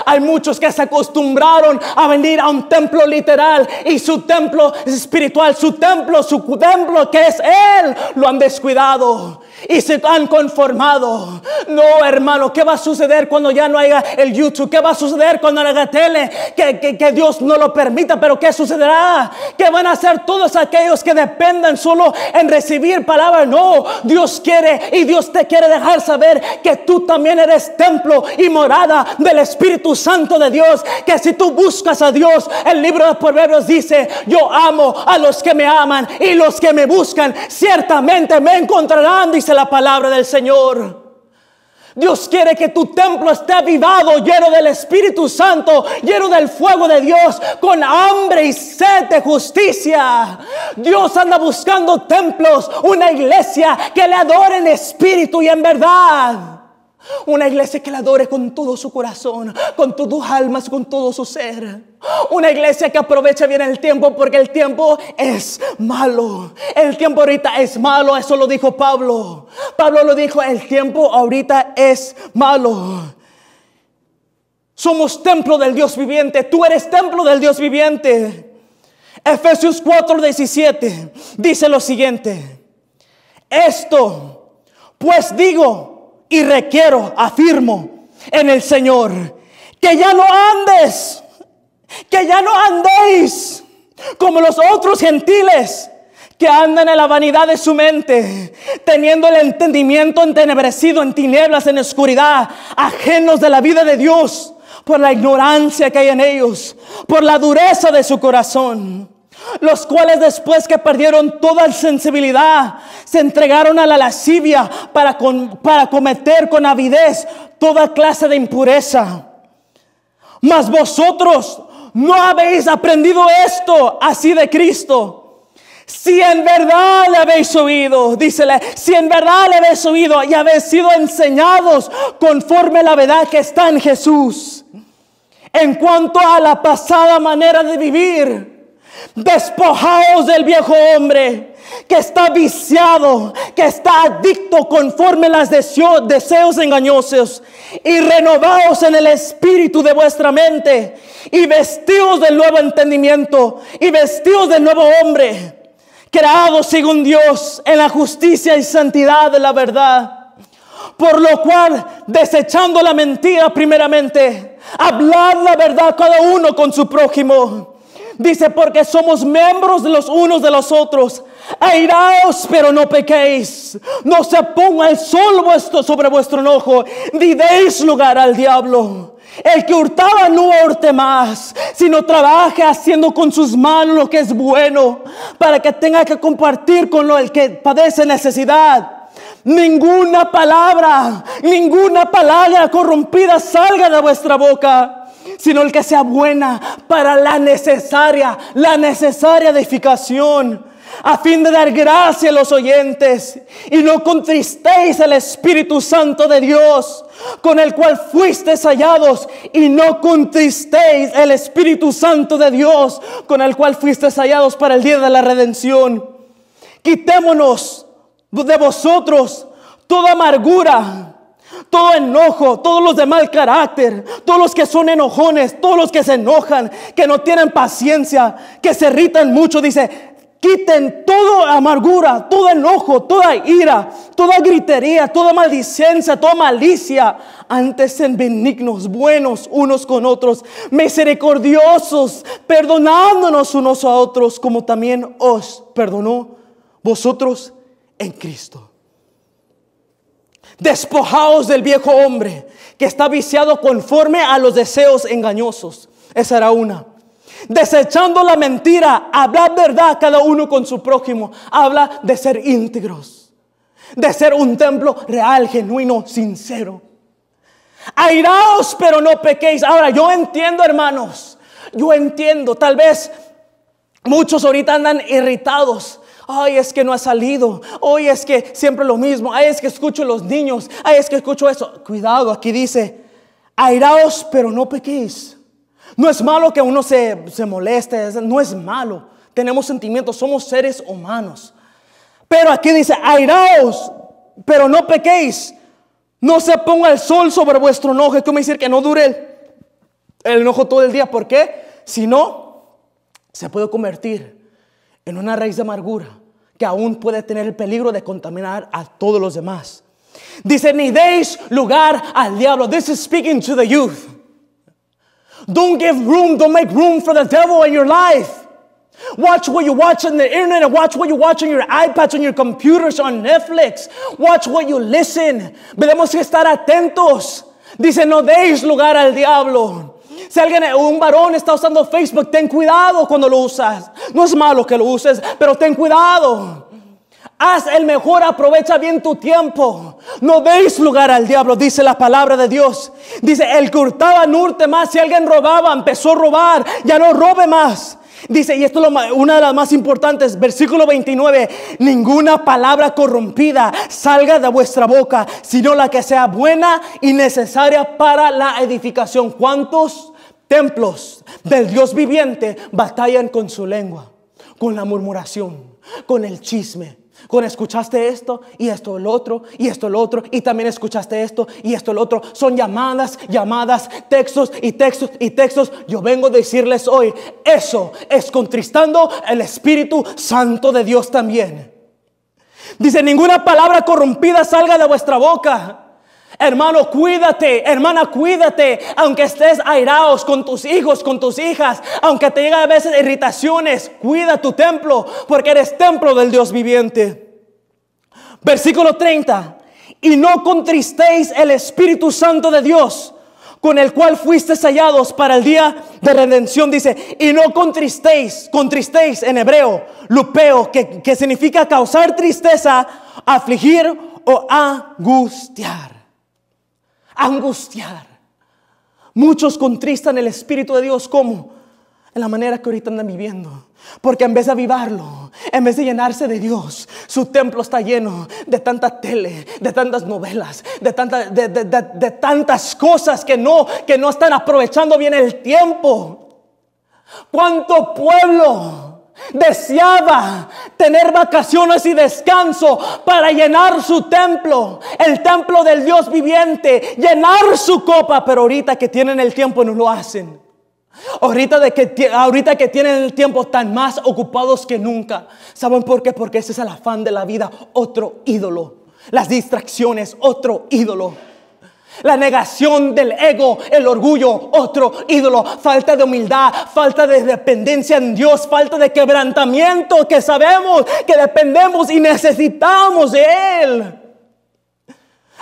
Hay muchos que se acostumbraron a venir a un templo literal y su templo espiritual, su templo, su templo que es Él, lo han descuidado y se han conformado. No, hermano, ¿qué va a suceder cuando ya no haya el YouTube? ¿Qué va a suceder cuando la tele? Que, Dios no lo permita, pero ¿qué sucederá? ¿Qué van a hacer todos aquellos que dependan solo en recibir palabra? No, Dios quiere y Dios te quiere dejar saber que tú también eres templo y morada del Espíritu Santo de Dios. Que si tú buscas a Dios, el libro de Proverbios dice, yo amo a los que me aman y los que me buscan, ciertamente me encontrarán, dice la palabra del Señor. Dios quiere que tu templo esté avivado, lleno del Espíritu Santo, lleno del fuego de Dios, con hambre y sed de justicia. Dios anda buscando templos, una iglesia que le adore en espíritu y en verdad. Una iglesia que la adore con todo su corazón, con todas sus almas, con todo su ser. Una iglesia que aproveche bien el tiempo porque el tiempo es malo. El tiempo ahorita es malo, eso lo dijo Pablo. Pablo lo dijo, el tiempo ahorita es malo. Somos templo del Dios viviente, tú eres templo del Dios viviente. Efesios 4:17 dice lo siguiente. Esto, pues digo, y requiero, afirmo en el Señor, que ya no andes, que ya no andéis como los otros gentiles que andan en la vanidad de su mente, teniendo el entendimiento entenebrecido en tinieblas, en oscuridad, ajenos de la vida de Dios, por la ignorancia que hay en ellos, por la dureza de su corazón los cuales después que perdieron toda sensibilidad, se entregaron a la lascivia para, cometer con avidez toda clase de impureza. Mas vosotros no habéis aprendido esto así de Cristo. Si en verdad le habéis oído, dícele, si en verdad le habéis oído y habéis sido enseñados conforme la verdad que está en Jesús. En cuanto a la pasada manera de vivir, Despojaos del viejo hombre que está viciado, que está adicto conforme las deseos, deseos engañosos, y renovaos en el espíritu de vuestra mente, y vestidos del nuevo entendimiento, y vestidos del nuevo hombre, creados según Dios en la justicia y santidad de la verdad. Por lo cual, desechando la mentira primeramente, hablad la verdad cada uno con su prójimo Dice, porque somos miembros de los unos de los otros. Airaos, pero no pequéis. No se ponga el sol vuestro sobre vuestro enojo, ni deis lugar al diablo. El que hurtaba no hurte más, sino trabaje haciendo con sus manos lo que es bueno, para que tenga que compartir con lo el que padece necesidad. Ninguna palabra, ninguna palabra corrompida salga de vuestra boca sino el que sea buena para la necesaria, la necesaria edificación, a fin de dar gracia a los oyentes y no contristéis el Espíritu Santo de Dios, con el cual fuisteis hallados, y no contristéis el Espíritu Santo de Dios, con el cual fuisteis hallados para el día de la redención. Quitémonos de vosotros toda amargura todo enojo, todos los de mal carácter, todos los que son enojones, todos los que se enojan, que no tienen paciencia, que se irritan mucho, dice, quiten toda amargura, todo enojo, toda ira, toda gritería, toda maldicencia, toda malicia. Antes en benignos, buenos unos con otros, misericordiosos, perdonándonos unos a otros, como también os perdonó vosotros en Cristo. Despojaos del viejo hombre que está viciado conforme a los deseos engañosos. Esa era una. Desechando la mentira, hablad verdad cada uno con su prójimo. Habla de ser íntegros, de ser un templo real, genuino, sincero. Airaos, pero no pequéis. Ahora, yo entiendo, hermanos, yo entiendo. Tal vez muchos ahorita andan irritados Ay, es que no ha salido. Hoy es que siempre lo mismo. Ay, es que escucho a los niños. Ay, es que escucho eso. Cuidado, aquí dice, airaos, pero no pequéis. No es malo que uno se, moleste, no es malo. Tenemos sentimientos, somos seres humanos. Pero aquí dice, airaos, pero no pequéis. No se ponga el sol sobre vuestro enojo. Es como decir que no dure el, el enojo todo el día. ¿Por qué? Si no, se puede convertir en una raíz de amargura que aún puede tener el peligro de contaminar a todos los demás. Dice, ni deis lugar al diablo. This is speaking to the youth. Don't give room, don't make room for the devil in your life. Watch what you watch on the internet and watch what you watch on your iPads, on your computers, on Netflix. Watch what you listen. Tenemos que estar atentos. Dice, no deis lugar al diablo. Si alguien, un varón está usando Facebook, ten cuidado cuando lo usas. No es malo que lo uses, pero ten cuidado. Haz el mejor, aprovecha bien tu tiempo. No deis lugar al diablo, dice la palabra de Dios. Dice, el que hurtaba no hurte más. Si alguien robaba, empezó a robar, ya no robe más. Dice, y esto es una de las más importantes, versículo 29, ninguna palabra corrompida salga de vuestra boca, sino la que sea buena y necesaria para la edificación. ¿Cuántos templos del Dios viviente batallan con su lengua, con la murmuración, con el chisme, con escuchaste esto y esto el otro y esto el otro y también escuchaste esto y esto el otro. Son llamadas, llamadas, textos y textos y textos. Yo vengo a decirles hoy, eso es contristando el Espíritu Santo de Dios también. Dice, ninguna palabra corrompida salga de vuestra boca Hermano, cuídate, hermana, cuídate, aunque estés airados con tus hijos, con tus hijas, aunque te lleguen a veces irritaciones, cuida tu templo, porque eres templo del Dios viviente. Versículo 30, y no contristéis el Espíritu Santo de Dios, con el cual fuiste hallados para el día de redención, dice, y no contristéis, contristéis en hebreo, lupeo, que, que significa causar tristeza, afligir o angustiar angustiar. Muchos contristan el Espíritu de Dios como en la manera que ahorita andan viviendo. Porque en vez de avivarlo, en vez de llenarse de Dios, su templo está lleno de tanta tele, de tantas novelas, de, tanta, de, de, tantas cosas que no, que no están aprovechando bien el tiempo. ¿Cuánto pueblo Deseaba tener vacaciones y descanso para llenar su templo, el templo del Dios viviente, llenar su copa, pero ahorita que tienen el tiempo no lo hacen. Ahorita, de que, ahorita que tienen el tiempo están más ocupados que nunca. ¿Saben por qué? Porque ese es el afán de la vida, otro ídolo. Las distracciones, otro ídolo. La negación del ego, el orgullo, otro ídolo, falta de humildad, falta de dependencia en Dios, falta de quebrantamiento que sabemos que dependemos y necesitamos de Él.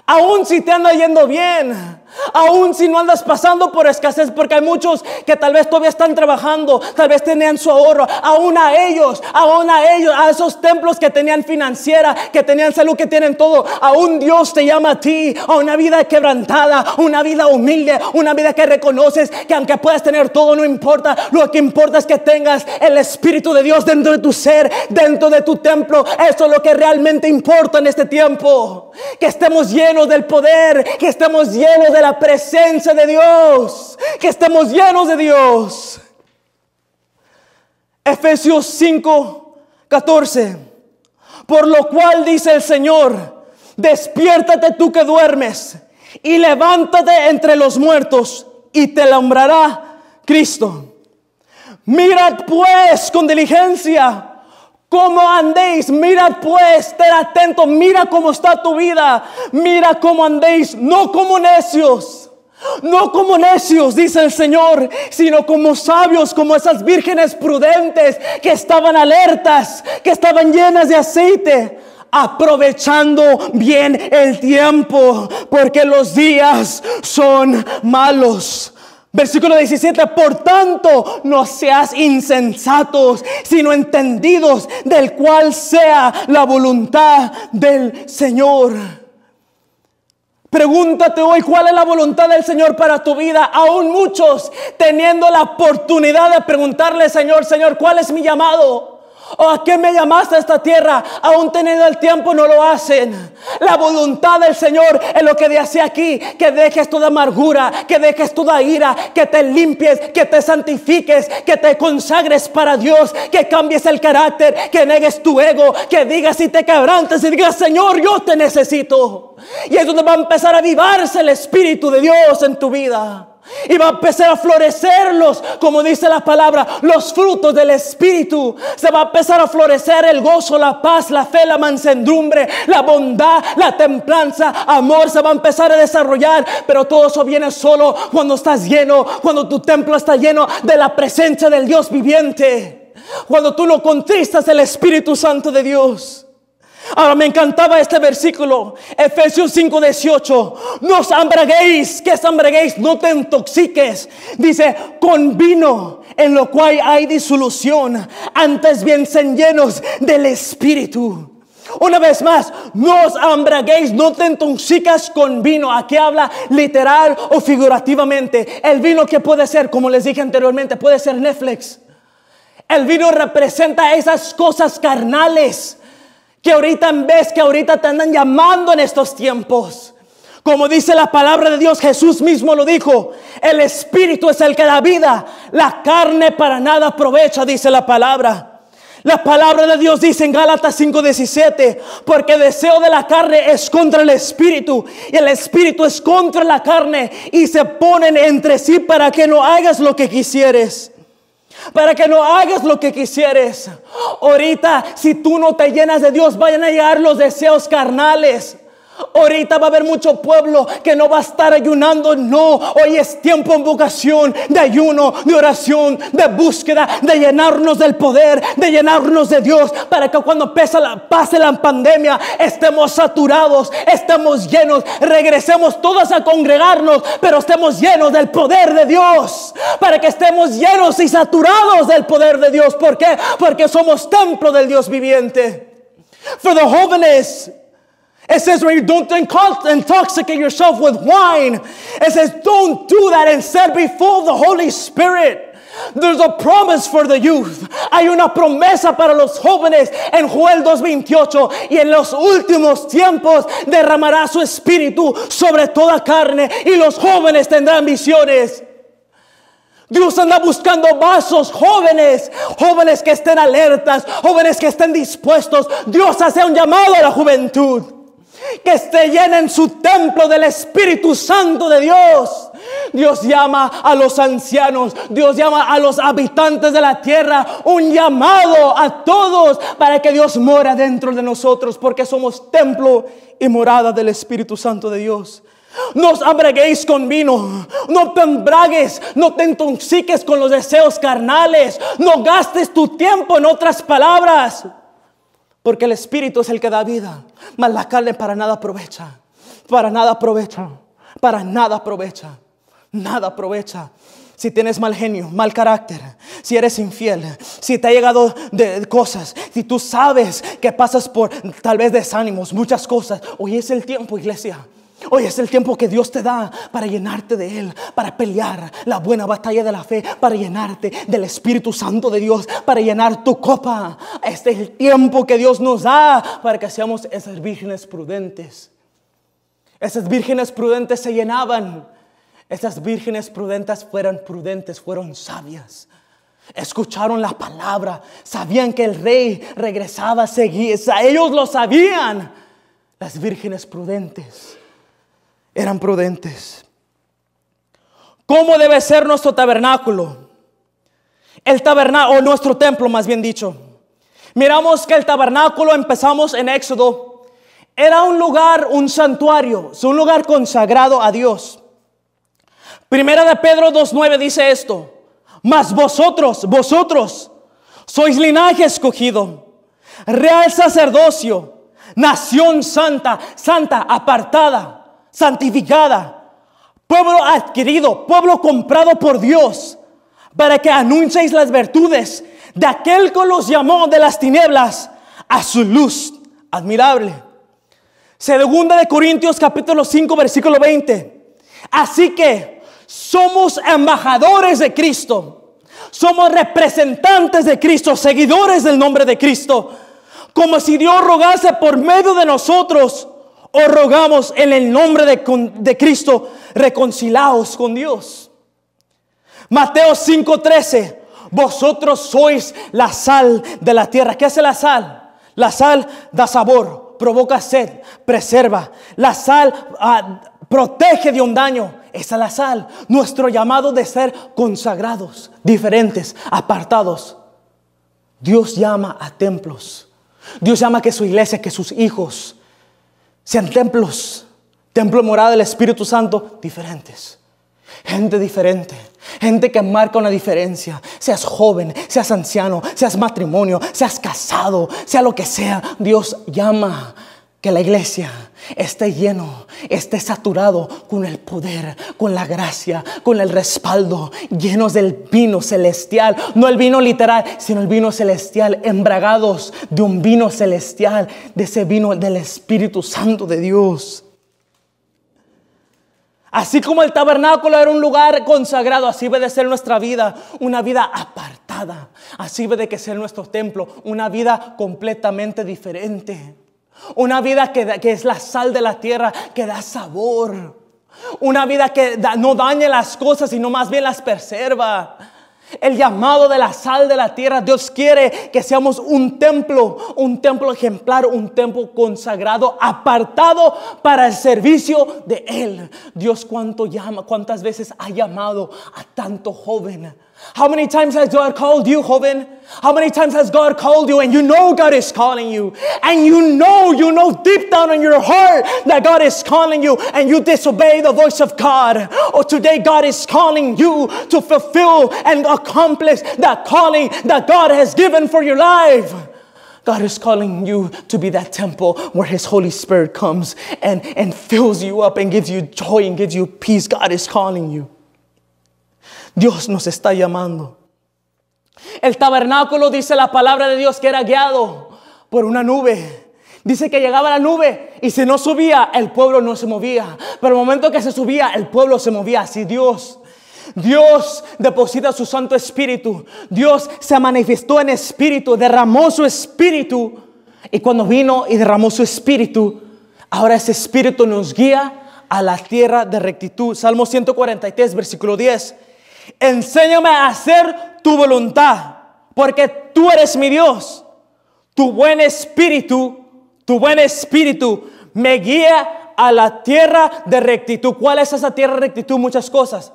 Aún si te anda yendo bien, Aún si no andas pasando por escasez, porque hay muchos que tal vez todavía están trabajando, tal vez tenían su ahorro. Aún a ellos, aún a ellos, a esos templos que tenían financiera, que tenían salud, que tienen todo. Aún Dios te llama a ti, a una vida quebrantada, una vida humilde, una vida que reconoces que aunque puedas tener todo, no importa. Lo que importa es que tengas el Espíritu de Dios dentro de tu ser, dentro de tu templo. Eso es lo que realmente importa en este tiempo. Que estemos llenos del poder, que estemos llenos de la presencia de Dios, que estemos llenos de Dios. Efesios 5, 14. Por lo cual dice el Señor, despiértate tú que duermes y levántate entre los muertos y te alumbrará Cristo. mira pues con diligencia cómo andéis. Mira pues, ten atento, mira cómo está tu vida, mira cómo andéis, no como necios. No como necios, dice el Señor, sino como sabios, como esas vírgenes prudentes que estaban alertas, que estaban llenas de aceite, aprovechando bien el tiempo, porque los días son malos. Versículo 17, por tanto, no seas insensatos, sino entendidos del cual sea la voluntad del Señor. Pregúntate hoy cuál es la voluntad del Señor para tu vida. Aún muchos teniendo la oportunidad de preguntarle, Señor, Señor, ¿cuál es mi llamado? ¿O a qué me llamaste a esta tierra? Aún teniendo el tiempo no lo hacen. La voluntad del Señor es lo que hace aquí, que dejes toda amargura, que dejes toda ira, que te limpies, que te santifiques, que te consagres para Dios, que cambies el carácter, que negues tu ego, que digas y te quebrantes y digas, Señor, yo te necesito. Y es donde va a empezar a vivarse el Espíritu de Dios en tu vida. Y va a empezar a florecerlos, como dice la palabra, los frutos del Espíritu. Se va a empezar a florecer el gozo, la paz, la fe, la mansedumbre, la bondad, la templanza, amor. Se va a empezar a desarrollar. Pero todo eso viene solo cuando estás lleno, cuando tu templo está lleno de la presencia del Dios viviente. Cuando tú lo contristas el Espíritu Santo de Dios. Ahora me encantaba este versículo, Efesios 5:18. No hambraguéis, que hambraguéis? no te intoxiques. Dice, con vino, en lo cual hay disolución, antes bien sean llenos del Espíritu. Una vez más, no os hambraguéis, no te intoxicas con vino. Aquí habla literal o figurativamente. El vino que puede ser, como les dije anteriormente, puede ser Netflix. El vino representa esas cosas carnales que ahorita en vez que ahorita te andan llamando en estos tiempos. Como dice la palabra de Dios, Jesús mismo lo dijo, el espíritu es el que da vida, la carne para nada aprovecha, dice la palabra. La palabra de Dios dice en Gálatas 5:17, porque el deseo de la carne es contra el espíritu y el espíritu es contra la carne y se ponen entre sí para que no hagas lo que quisieres para que no hagas lo que quisieres. Ahorita, si tú no te llenas de Dios, vayan a llegar los deseos carnales. Ahorita va a haber mucho pueblo que no va a estar ayunando. No, hoy es tiempo en vocación de ayuno, de oración, de búsqueda, de llenarnos del poder, de llenarnos de Dios, para que cuando pase la, la pandemia estemos saturados, estemos llenos, regresemos todos a congregarnos, pero estemos llenos del poder de Dios, para que estemos llenos y saturados del poder de Dios. ¿Por qué? Porque somos templo del Dios viviente. For the jóvenes, It says right you don't intoxicate yourself with wine. It says, don't do that. Instead, be the Holy Spirit. There's a promise for the youth. Hay una promesa para los jóvenes en Joel 2:28. Y en los últimos tiempos derramará su espíritu sobre toda carne. Y los jóvenes tendrán visiones. Dios anda buscando vasos jóvenes, jóvenes que estén alertas, jóvenes que estén dispuestos. Dios hace un llamado a la juventud que esté llena en su templo del Espíritu Santo de Dios. Dios llama a los ancianos, Dios llama a los habitantes de la tierra, un llamado a todos para que Dios mora dentro de nosotros, porque somos templo y morada del Espíritu Santo de Dios. No os abreguéis con vino, no te embragues, no te intoxiques con los deseos carnales, no gastes tu tiempo en otras palabras. Porque el espíritu es el que da vida, mas la carne para nada aprovecha. Para nada aprovecha. Para nada aprovecha. Nada aprovecha. Si tienes mal genio, mal carácter, si eres infiel, si te ha llegado de cosas, si tú sabes que pasas por tal vez desánimos, muchas cosas, hoy es el tiempo, iglesia Hoy es el tiempo que Dios te da para llenarte de Él, para pelear la buena batalla de la fe, para llenarte del Espíritu Santo de Dios, para llenar tu copa. Este es el tiempo que Dios nos da para que seamos esas vírgenes prudentes. Esas vírgenes prudentes se llenaban. Esas vírgenes prudentes fueron prudentes, fueron sabias. Escucharon la palabra, sabían que el rey regresaba a seguir. Ellos lo sabían, las vírgenes prudentes eran prudentes. ¿Cómo debe ser nuestro tabernáculo? El tabernáculo, o nuestro templo más bien dicho. Miramos que el tabernáculo, empezamos en Éxodo, era un lugar, un santuario, un lugar consagrado a Dios. Primera de Pedro 2.9 dice esto, mas vosotros, vosotros, sois linaje escogido, real sacerdocio, nación santa, santa, apartada santificada, pueblo adquirido, pueblo comprado por Dios, para que anunciéis las virtudes de aquel que los llamó de las tinieblas a su luz admirable. Segunda de Corintios capítulo 5 versículo 20. Así que somos embajadores de Cristo. Somos representantes de Cristo, seguidores del nombre de Cristo. Como si Dios rogase por medio de nosotros. Os rogamos en el nombre de, Cristo, reconciliaos con Dios. Mateo 5:13, vosotros sois la sal de la tierra. ¿Qué hace la sal? La sal da sabor, provoca sed, preserva. La sal ah, protege de un daño. Esa es la sal, nuestro llamado de ser consagrados, diferentes, apartados. Dios llama a templos. Dios llama que su iglesia, que sus hijos sean templos, templo morada del Espíritu Santo, diferentes. Gente diferente, gente que marca una diferencia. Seas joven, seas anciano, seas matrimonio, seas casado, sea lo que sea, Dios llama que la iglesia esté lleno, esté saturado con el poder, con la gracia, con el respaldo, llenos del vino celestial, no el vino literal, sino el vino celestial, embragados de un vino celestial, de ese vino del Espíritu Santo de Dios. Así como el tabernáculo era un lugar consagrado, así debe de ser nuestra vida, una vida apartada, así debe de que ser nuestro templo, una vida completamente diferente. Una vida que, que, es la sal de la tierra, que da sabor. Una vida que no daña las cosas, sino más bien las preserva. El llamado de la sal de la tierra. Dios quiere que seamos un templo, un templo ejemplar, un templo consagrado, apartado para el servicio de Él. Dios cuánto llama, cuántas veces ha llamado a tanto joven How many times has God called you, Joven? How many times has God called you and you know God is calling you? And you know, you know deep down in your heart that God is calling you and you disobey the voice of God. Or today God is calling you to fulfill and accomplish that calling that God has given for your life. God is calling you to be that temple where His Holy Spirit comes and, and fills you up and gives you joy and gives you peace. God is calling you. Dios nos está llamando. El tabernáculo dice la palabra de Dios que era guiado por una nube. Dice que llegaba la nube y si no subía, el pueblo no se movía. Pero el momento que se subía, el pueblo se movía. Así Dios Dios deposita su Santo Espíritu. Dios se manifestó en espíritu, derramó su espíritu. Y cuando vino y derramó su espíritu, ahora ese espíritu nos guía a la tierra de rectitud. Salmo 143, versículo 10. Enséñame a hacer tu voluntad, porque tú eres mi Dios. Tu buen espíritu, tu buen espíritu me guía a la tierra de rectitud. ¿Cuál es esa tierra de rectitud? Muchas cosas.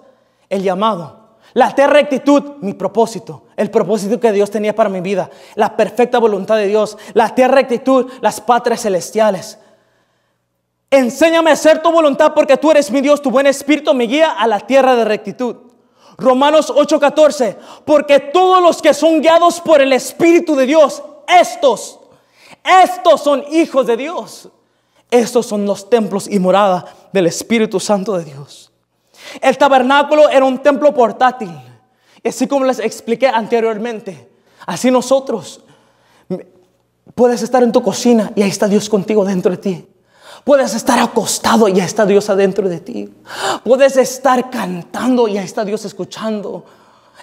El llamado. La tierra de rectitud, mi propósito, el propósito que Dios tenía para mi vida, la perfecta voluntad de Dios, la tierra de rectitud, las patrias celestiales. Enséñame a hacer tu voluntad porque tú eres mi Dios, tu buen espíritu me guía a la tierra de rectitud. Romanos 8:14, porque todos los que son guiados por el Espíritu de Dios, estos, estos son hijos de Dios. Estos son los templos y morada del Espíritu Santo de Dios. El tabernáculo era un templo portátil, así como les expliqué anteriormente. Así nosotros puedes estar en tu cocina y ahí está Dios contigo dentro de ti. Puedes estar acostado y ya está Dios adentro de ti. Puedes estar cantando y ahí está Dios escuchando.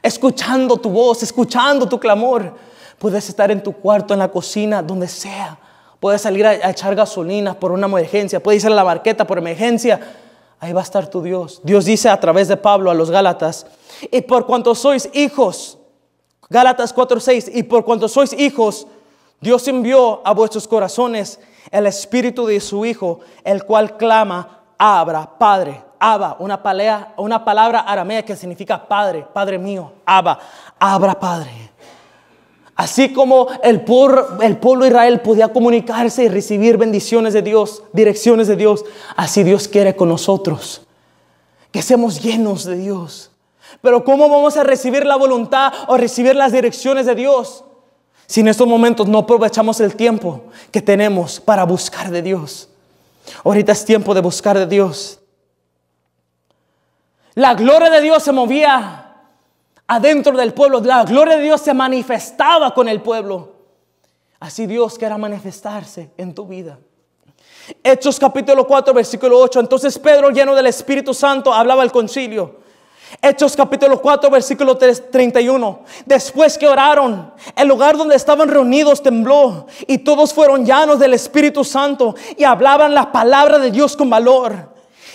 Escuchando tu voz, escuchando tu clamor. Puedes estar en tu cuarto, en la cocina, donde sea. Puedes salir a, echar gasolina por una emergencia. Puedes ir a la barqueta por emergencia. Ahí va a estar tu Dios. Dios dice a través de Pablo a los Gálatas, y por cuanto sois hijos, Gálatas 4:6, y por cuanto sois hijos, Dios envió a vuestros corazones el espíritu de su Hijo, el cual clama, Abra, Padre, Abba, una, una palabra aramea que significa Padre, Padre mío, Abba, Abra, Padre. Así como el, el pueblo de Israel podía comunicarse y recibir bendiciones de Dios, direcciones de Dios, así Dios quiere con nosotros, que seamos llenos de Dios. Pero ¿cómo vamos a recibir la voluntad o recibir las direcciones de Dios? Si en estos momentos no aprovechamos el tiempo que tenemos para buscar de Dios. Ahorita es tiempo de buscar de Dios. La gloria de Dios se movía adentro del pueblo. La gloria de Dios se manifestaba con el pueblo. Así Dios quiera manifestarse en tu vida. Hechos capítulo 4, versículo 8. Entonces Pedro, lleno del Espíritu Santo, hablaba al concilio Hechos capítulo 4, versículo 31. Después que oraron, el lugar donde estaban reunidos tembló y todos fueron llanos del Espíritu Santo y hablaban la palabra de Dios con valor.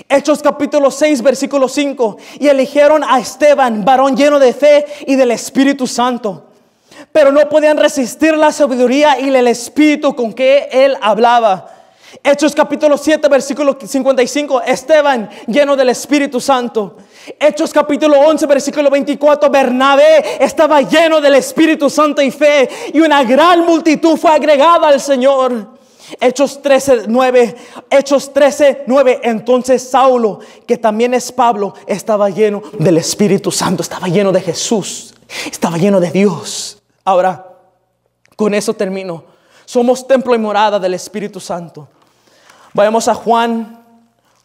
Hechos capítulo 6, versículo 5. Y eligieron a Esteban, varón lleno de fe y del Espíritu Santo. Pero no podían resistir la sabiduría y el espíritu con que él hablaba. Hechos capítulo 7, versículo 55, Esteban lleno del Espíritu Santo. Hechos capítulo 11, versículo 24, Bernabé estaba lleno del Espíritu Santo y fe, y una gran multitud fue agregada al Señor. Hechos 13, 9, Hechos 13, 9, entonces Saulo, que también es Pablo, estaba lleno del Espíritu Santo, estaba lleno de Jesús, estaba lleno de Dios. Ahora, con eso termino. Somos templo y morada del Espíritu Santo. Vayamos a Juan,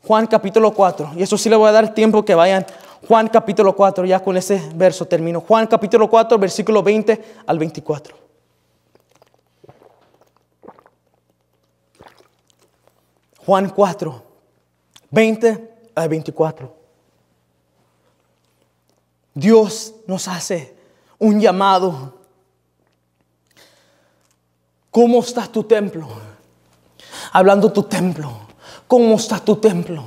Juan capítulo 4. Y eso sí le voy a dar tiempo que vayan. Juan capítulo 4, ya con ese verso termino. Juan capítulo 4, versículo 20 al 24. Juan 4, 20 al 24. Dios nos hace un llamado. ¿Cómo está tu templo? hablando tu templo. ¿Cómo está tu templo?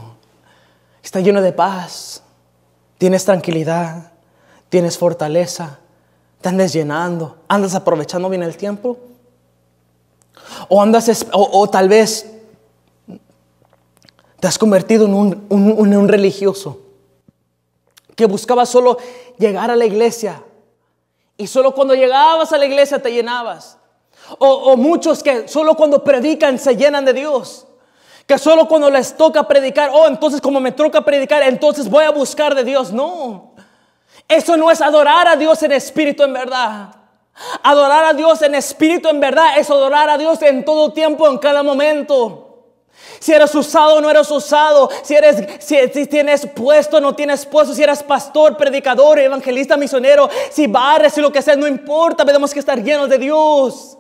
Está lleno de paz. Tienes tranquilidad. Tienes fortaleza. Te andas llenando. Andas aprovechando bien el tiempo. O andas, o, tal vez te has convertido en un religioso que buscaba solo llegar a la iglesia. Y solo cuando llegabas a la iglesia te llenabas. O, muchos que solo cuando predican se llenan de Dios. Que solo cuando les toca predicar, oh, entonces como me toca predicar, entonces voy a buscar de Dios. No. Eso no es adorar a Dios en espíritu en verdad. Adorar a Dios en espíritu en verdad es adorar a Dios en todo tiempo, en cada momento. Si eres usado o no eres usado, si eres si, tienes puesto o no tienes puesto, si eres pastor, predicador, evangelista, misionero, si barres, si lo que sea, no importa, tenemos que estar llenos de Dios.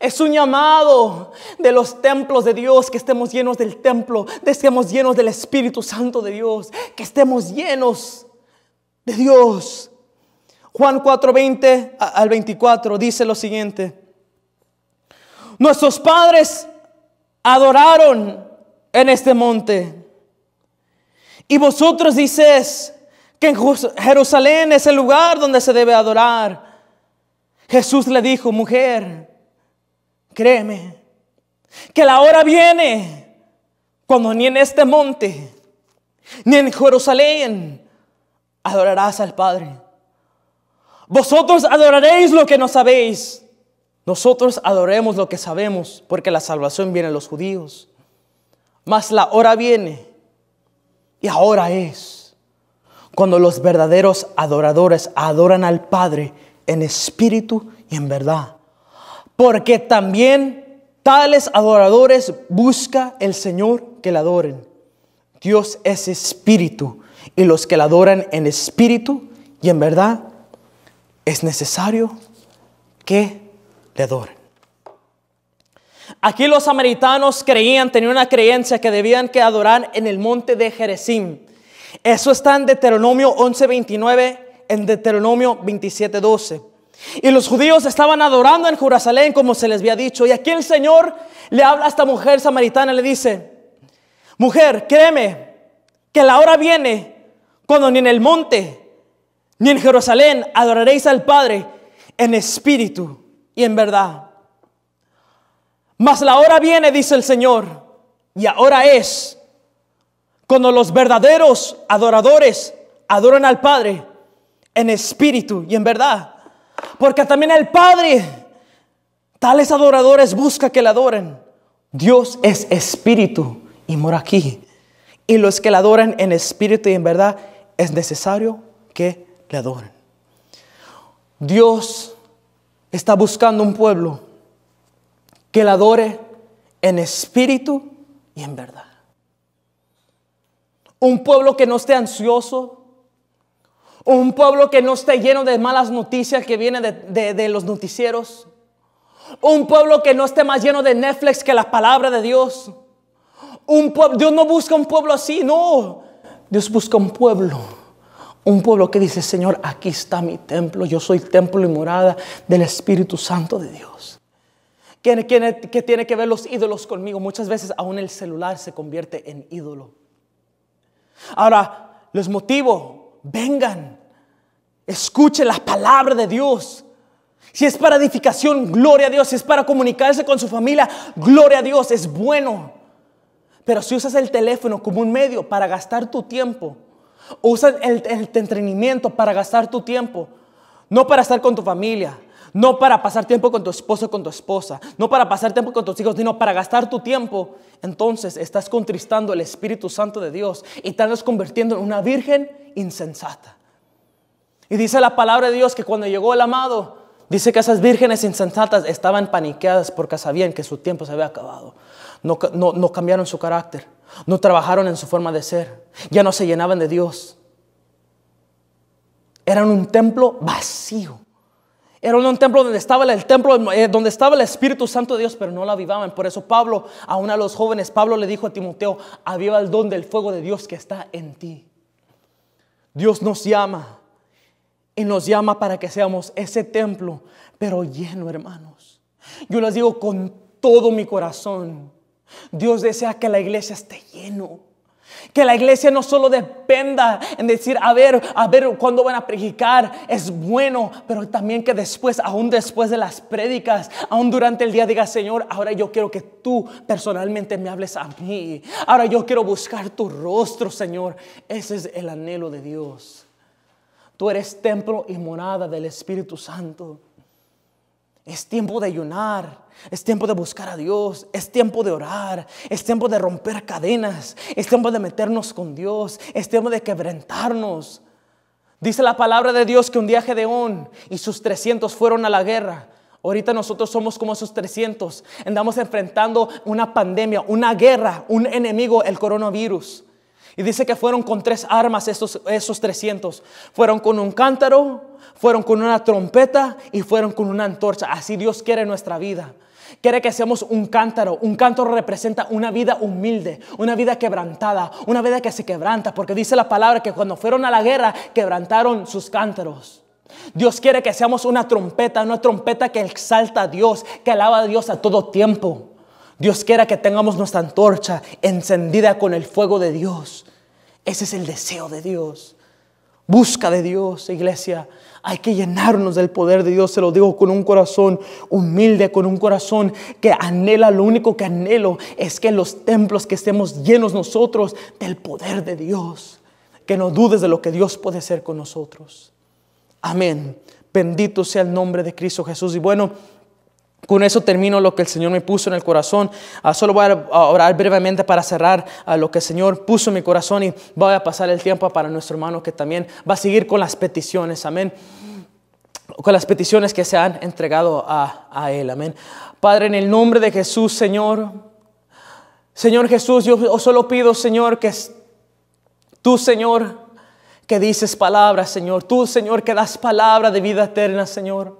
Es un llamado de los templos de Dios, que estemos llenos del templo, que estemos llenos del Espíritu Santo de Dios, que estemos llenos de Dios. Juan 4:20 al 24 dice lo siguiente. Nuestros padres adoraron en este monte. Y vosotros dices que en Jerusalén es el lugar donde se debe adorar. Jesús le dijo, mujer, Créeme que la hora viene cuando ni en este monte, ni en Jerusalén adorarás al Padre. Vosotros adoraréis lo que no sabéis. Nosotros adoremos lo que sabemos, porque la salvación viene a los judíos. Mas la hora viene, y ahora es, cuando los verdaderos adoradores adoran al Padre en espíritu y en verdad porque también tales adoradores busca el Señor que le adoren. Dios es espíritu y los que le adoran en espíritu y en verdad es necesario que le adoren. Aquí los samaritanos creían, tenían una creencia que debían que adorar en el monte de Jerezim. Eso está en Deuteronomio 11:29, en Deuteronomio 27:12. Y los judíos estaban adorando en Jerusalén como se les había dicho. Y aquí el Señor le habla a esta mujer samaritana, le dice, mujer, créeme que la hora viene cuando ni en el monte ni en Jerusalén adoraréis al Padre en espíritu y en verdad. Mas la hora viene, dice el Señor, y ahora es cuando los verdaderos adoradores adoran al Padre en espíritu y en verdad porque también el Padre, tales adoradores busca que le adoren. Dios es espíritu y mora aquí. Y los que le adoran en espíritu y en verdad, es necesario que le adoren. Dios está buscando un pueblo que le adore en espíritu y en verdad. Un pueblo que no esté ansioso, un pueblo que no esté lleno de malas noticias que vienen de, los noticieros. Un pueblo que no esté más lleno de Netflix que la palabra de Dios. Un Dios no busca un pueblo así, no. Dios busca un pueblo. Un pueblo que dice, Señor, aquí está mi templo. Yo soy templo y morada del Espíritu Santo de Dios. ¿Qué que tiene que ver los ídolos conmigo. Muchas veces aún el celular se convierte en ídolo. Ahora, les motivo, vengan, Escuche la palabra de Dios. Si es para edificación, gloria a Dios. Si es para comunicarse con su familia, gloria a Dios. Es bueno. Pero si usas el teléfono como un medio para gastar tu tiempo, o usas el, el para gastar tu tiempo, no para estar con tu familia, no para pasar tiempo con tu esposo, con tu esposa, no para pasar tiempo con tus hijos, sino para gastar tu tiempo, entonces estás contristando el Espíritu Santo de Dios y te estás convirtiendo en una virgen insensata. Y dice la palabra de Dios que cuando llegó el amado, dice que esas vírgenes insensatas estaban paniqueadas porque sabían que su tiempo se había acabado. No, cambiaron su carácter, no trabajaron en su forma de ser, ya no se llenaban de Dios. Eran un templo vacío. Era un templo donde estaba el templo, eh, donde estaba el Espíritu Santo de Dios, pero no lo avivaban. Por eso Pablo, aún a los jóvenes, Pablo le dijo a Timoteo, aviva el don del fuego de Dios que está en ti. Dios nos llama y nos llama para que seamos ese templo, pero lleno, hermanos. Yo les digo con todo mi corazón, Dios desea que la iglesia esté lleno. Que la iglesia no solo dependa en decir, a ver, a ver cuándo van a predicar, es bueno, pero también que después, aún después de las prédicas, aún durante el día diga, Señor, ahora yo quiero que tú personalmente me hables a mí. Ahora yo quiero buscar tu rostro, Señor. Ese es el anhelo de Dios. Tú eres templo y morada del Espíritu Santo. Es tiempo de ayunar, es tiempo de buscar a Dios, es tiempo de orar, es tiempo de romper cadenas, es tiempo de meternos con Dios, es tiempo de quebrantarnos. Dice la palabra de Dios que un día Gedeón y sus 300 fueron a la guerra. Ahorita nosotros somos como esos 300. Andamos enfrentando una pandemia, una guerra, un enemigo, el coronavirus. Y dice que fueron con tres armas esos, esos 300. Fueron con un cántaro, fueron con una trompeta y fueron con una antorcha. Así Dios quiere nuestra vida. Quiere que seamos un cántaro. Un cántaro representa una vida humilde, una vida quebrantada, una vida que se quebranta, porque dice la palabra que cuando fueron a la guerra quebrantaron sus cántaros. Dios quiere que seamos una trompeta, una trompeta que exalta a Dios, que alaba a Dios a todo tiempo. Dios quiere que tengamos nuestra antorcha encendida con el fuego de Dios. Ese es el deseo de Dios. Busca de Dios, iglesia. Hay que llenarnos del poder de Dios. Se lo digo con un corazón humilde, con un corazón que anhela. Lo único que anhelo es que los templos que estemos llenos nosotros del poder de Dios. Que no dudes de lo que Dios puede hacer con nosotros. Amén. Bendito sea el nombre de Cristo Jesús. Y bueno, con eso termino lo que el Señor me puso en el corazón. Ah, solo voy a orar brevemente para cerrar ah, lo que el Señor puso en mi corazón y voy a pasar el tiempo para nuestro hermano que también va a seguir con las peticiones. Amén. Con las peticiones que se han entregado a, a Él. Amén. Padre, en el nombre de Jesús, Señor. Señor Jesús, yo solo pido, Señor, que tú, Señor, que dices palabras, Señor. Tú, Señor, que das palabra de vida eterna, Señor.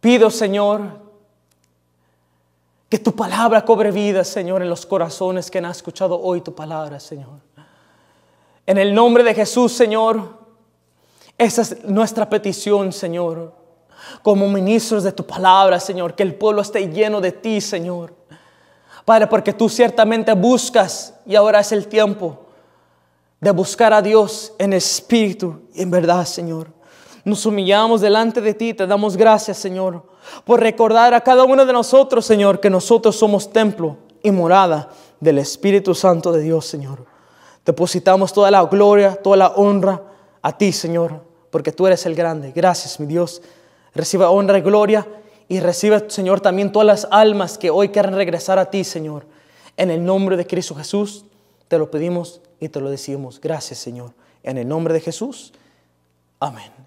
Pido, Señor, que tu palabra cobre vida, Señor, en los corazones que han escuchado hoy tu palabra, Señor. En el nombre de Jesús, Señor, esa es nuestra petición, Señor. Como ministros de tu palabra, Señor, que el pueblo esté lleno de ti, Señor. Padre, porque tú ciertamente buscas y ahora es el tiempo de buscar a Dios en espíritu y en verdad, Señor. Nos humillamos delante de ti, te damos gracias, Señor, por recordar a cada uno de nosotros, Señor, que nosotros somos templo y morada del Espíritu Santo de Dios, Señor. Depositamos toda la gloria, toda la honra a ti, Señor, porque tú eres el grande. Gracias, mi Dios. Reciba honra y gloria y reciba, Señor, también todas las almas que hoy quieren regresar a ti, Señor. En el nombre de Cristo Jesús, te lo pedimos y te lo decimos. Gracias, Señor. En el nombre de Jesús. Amén.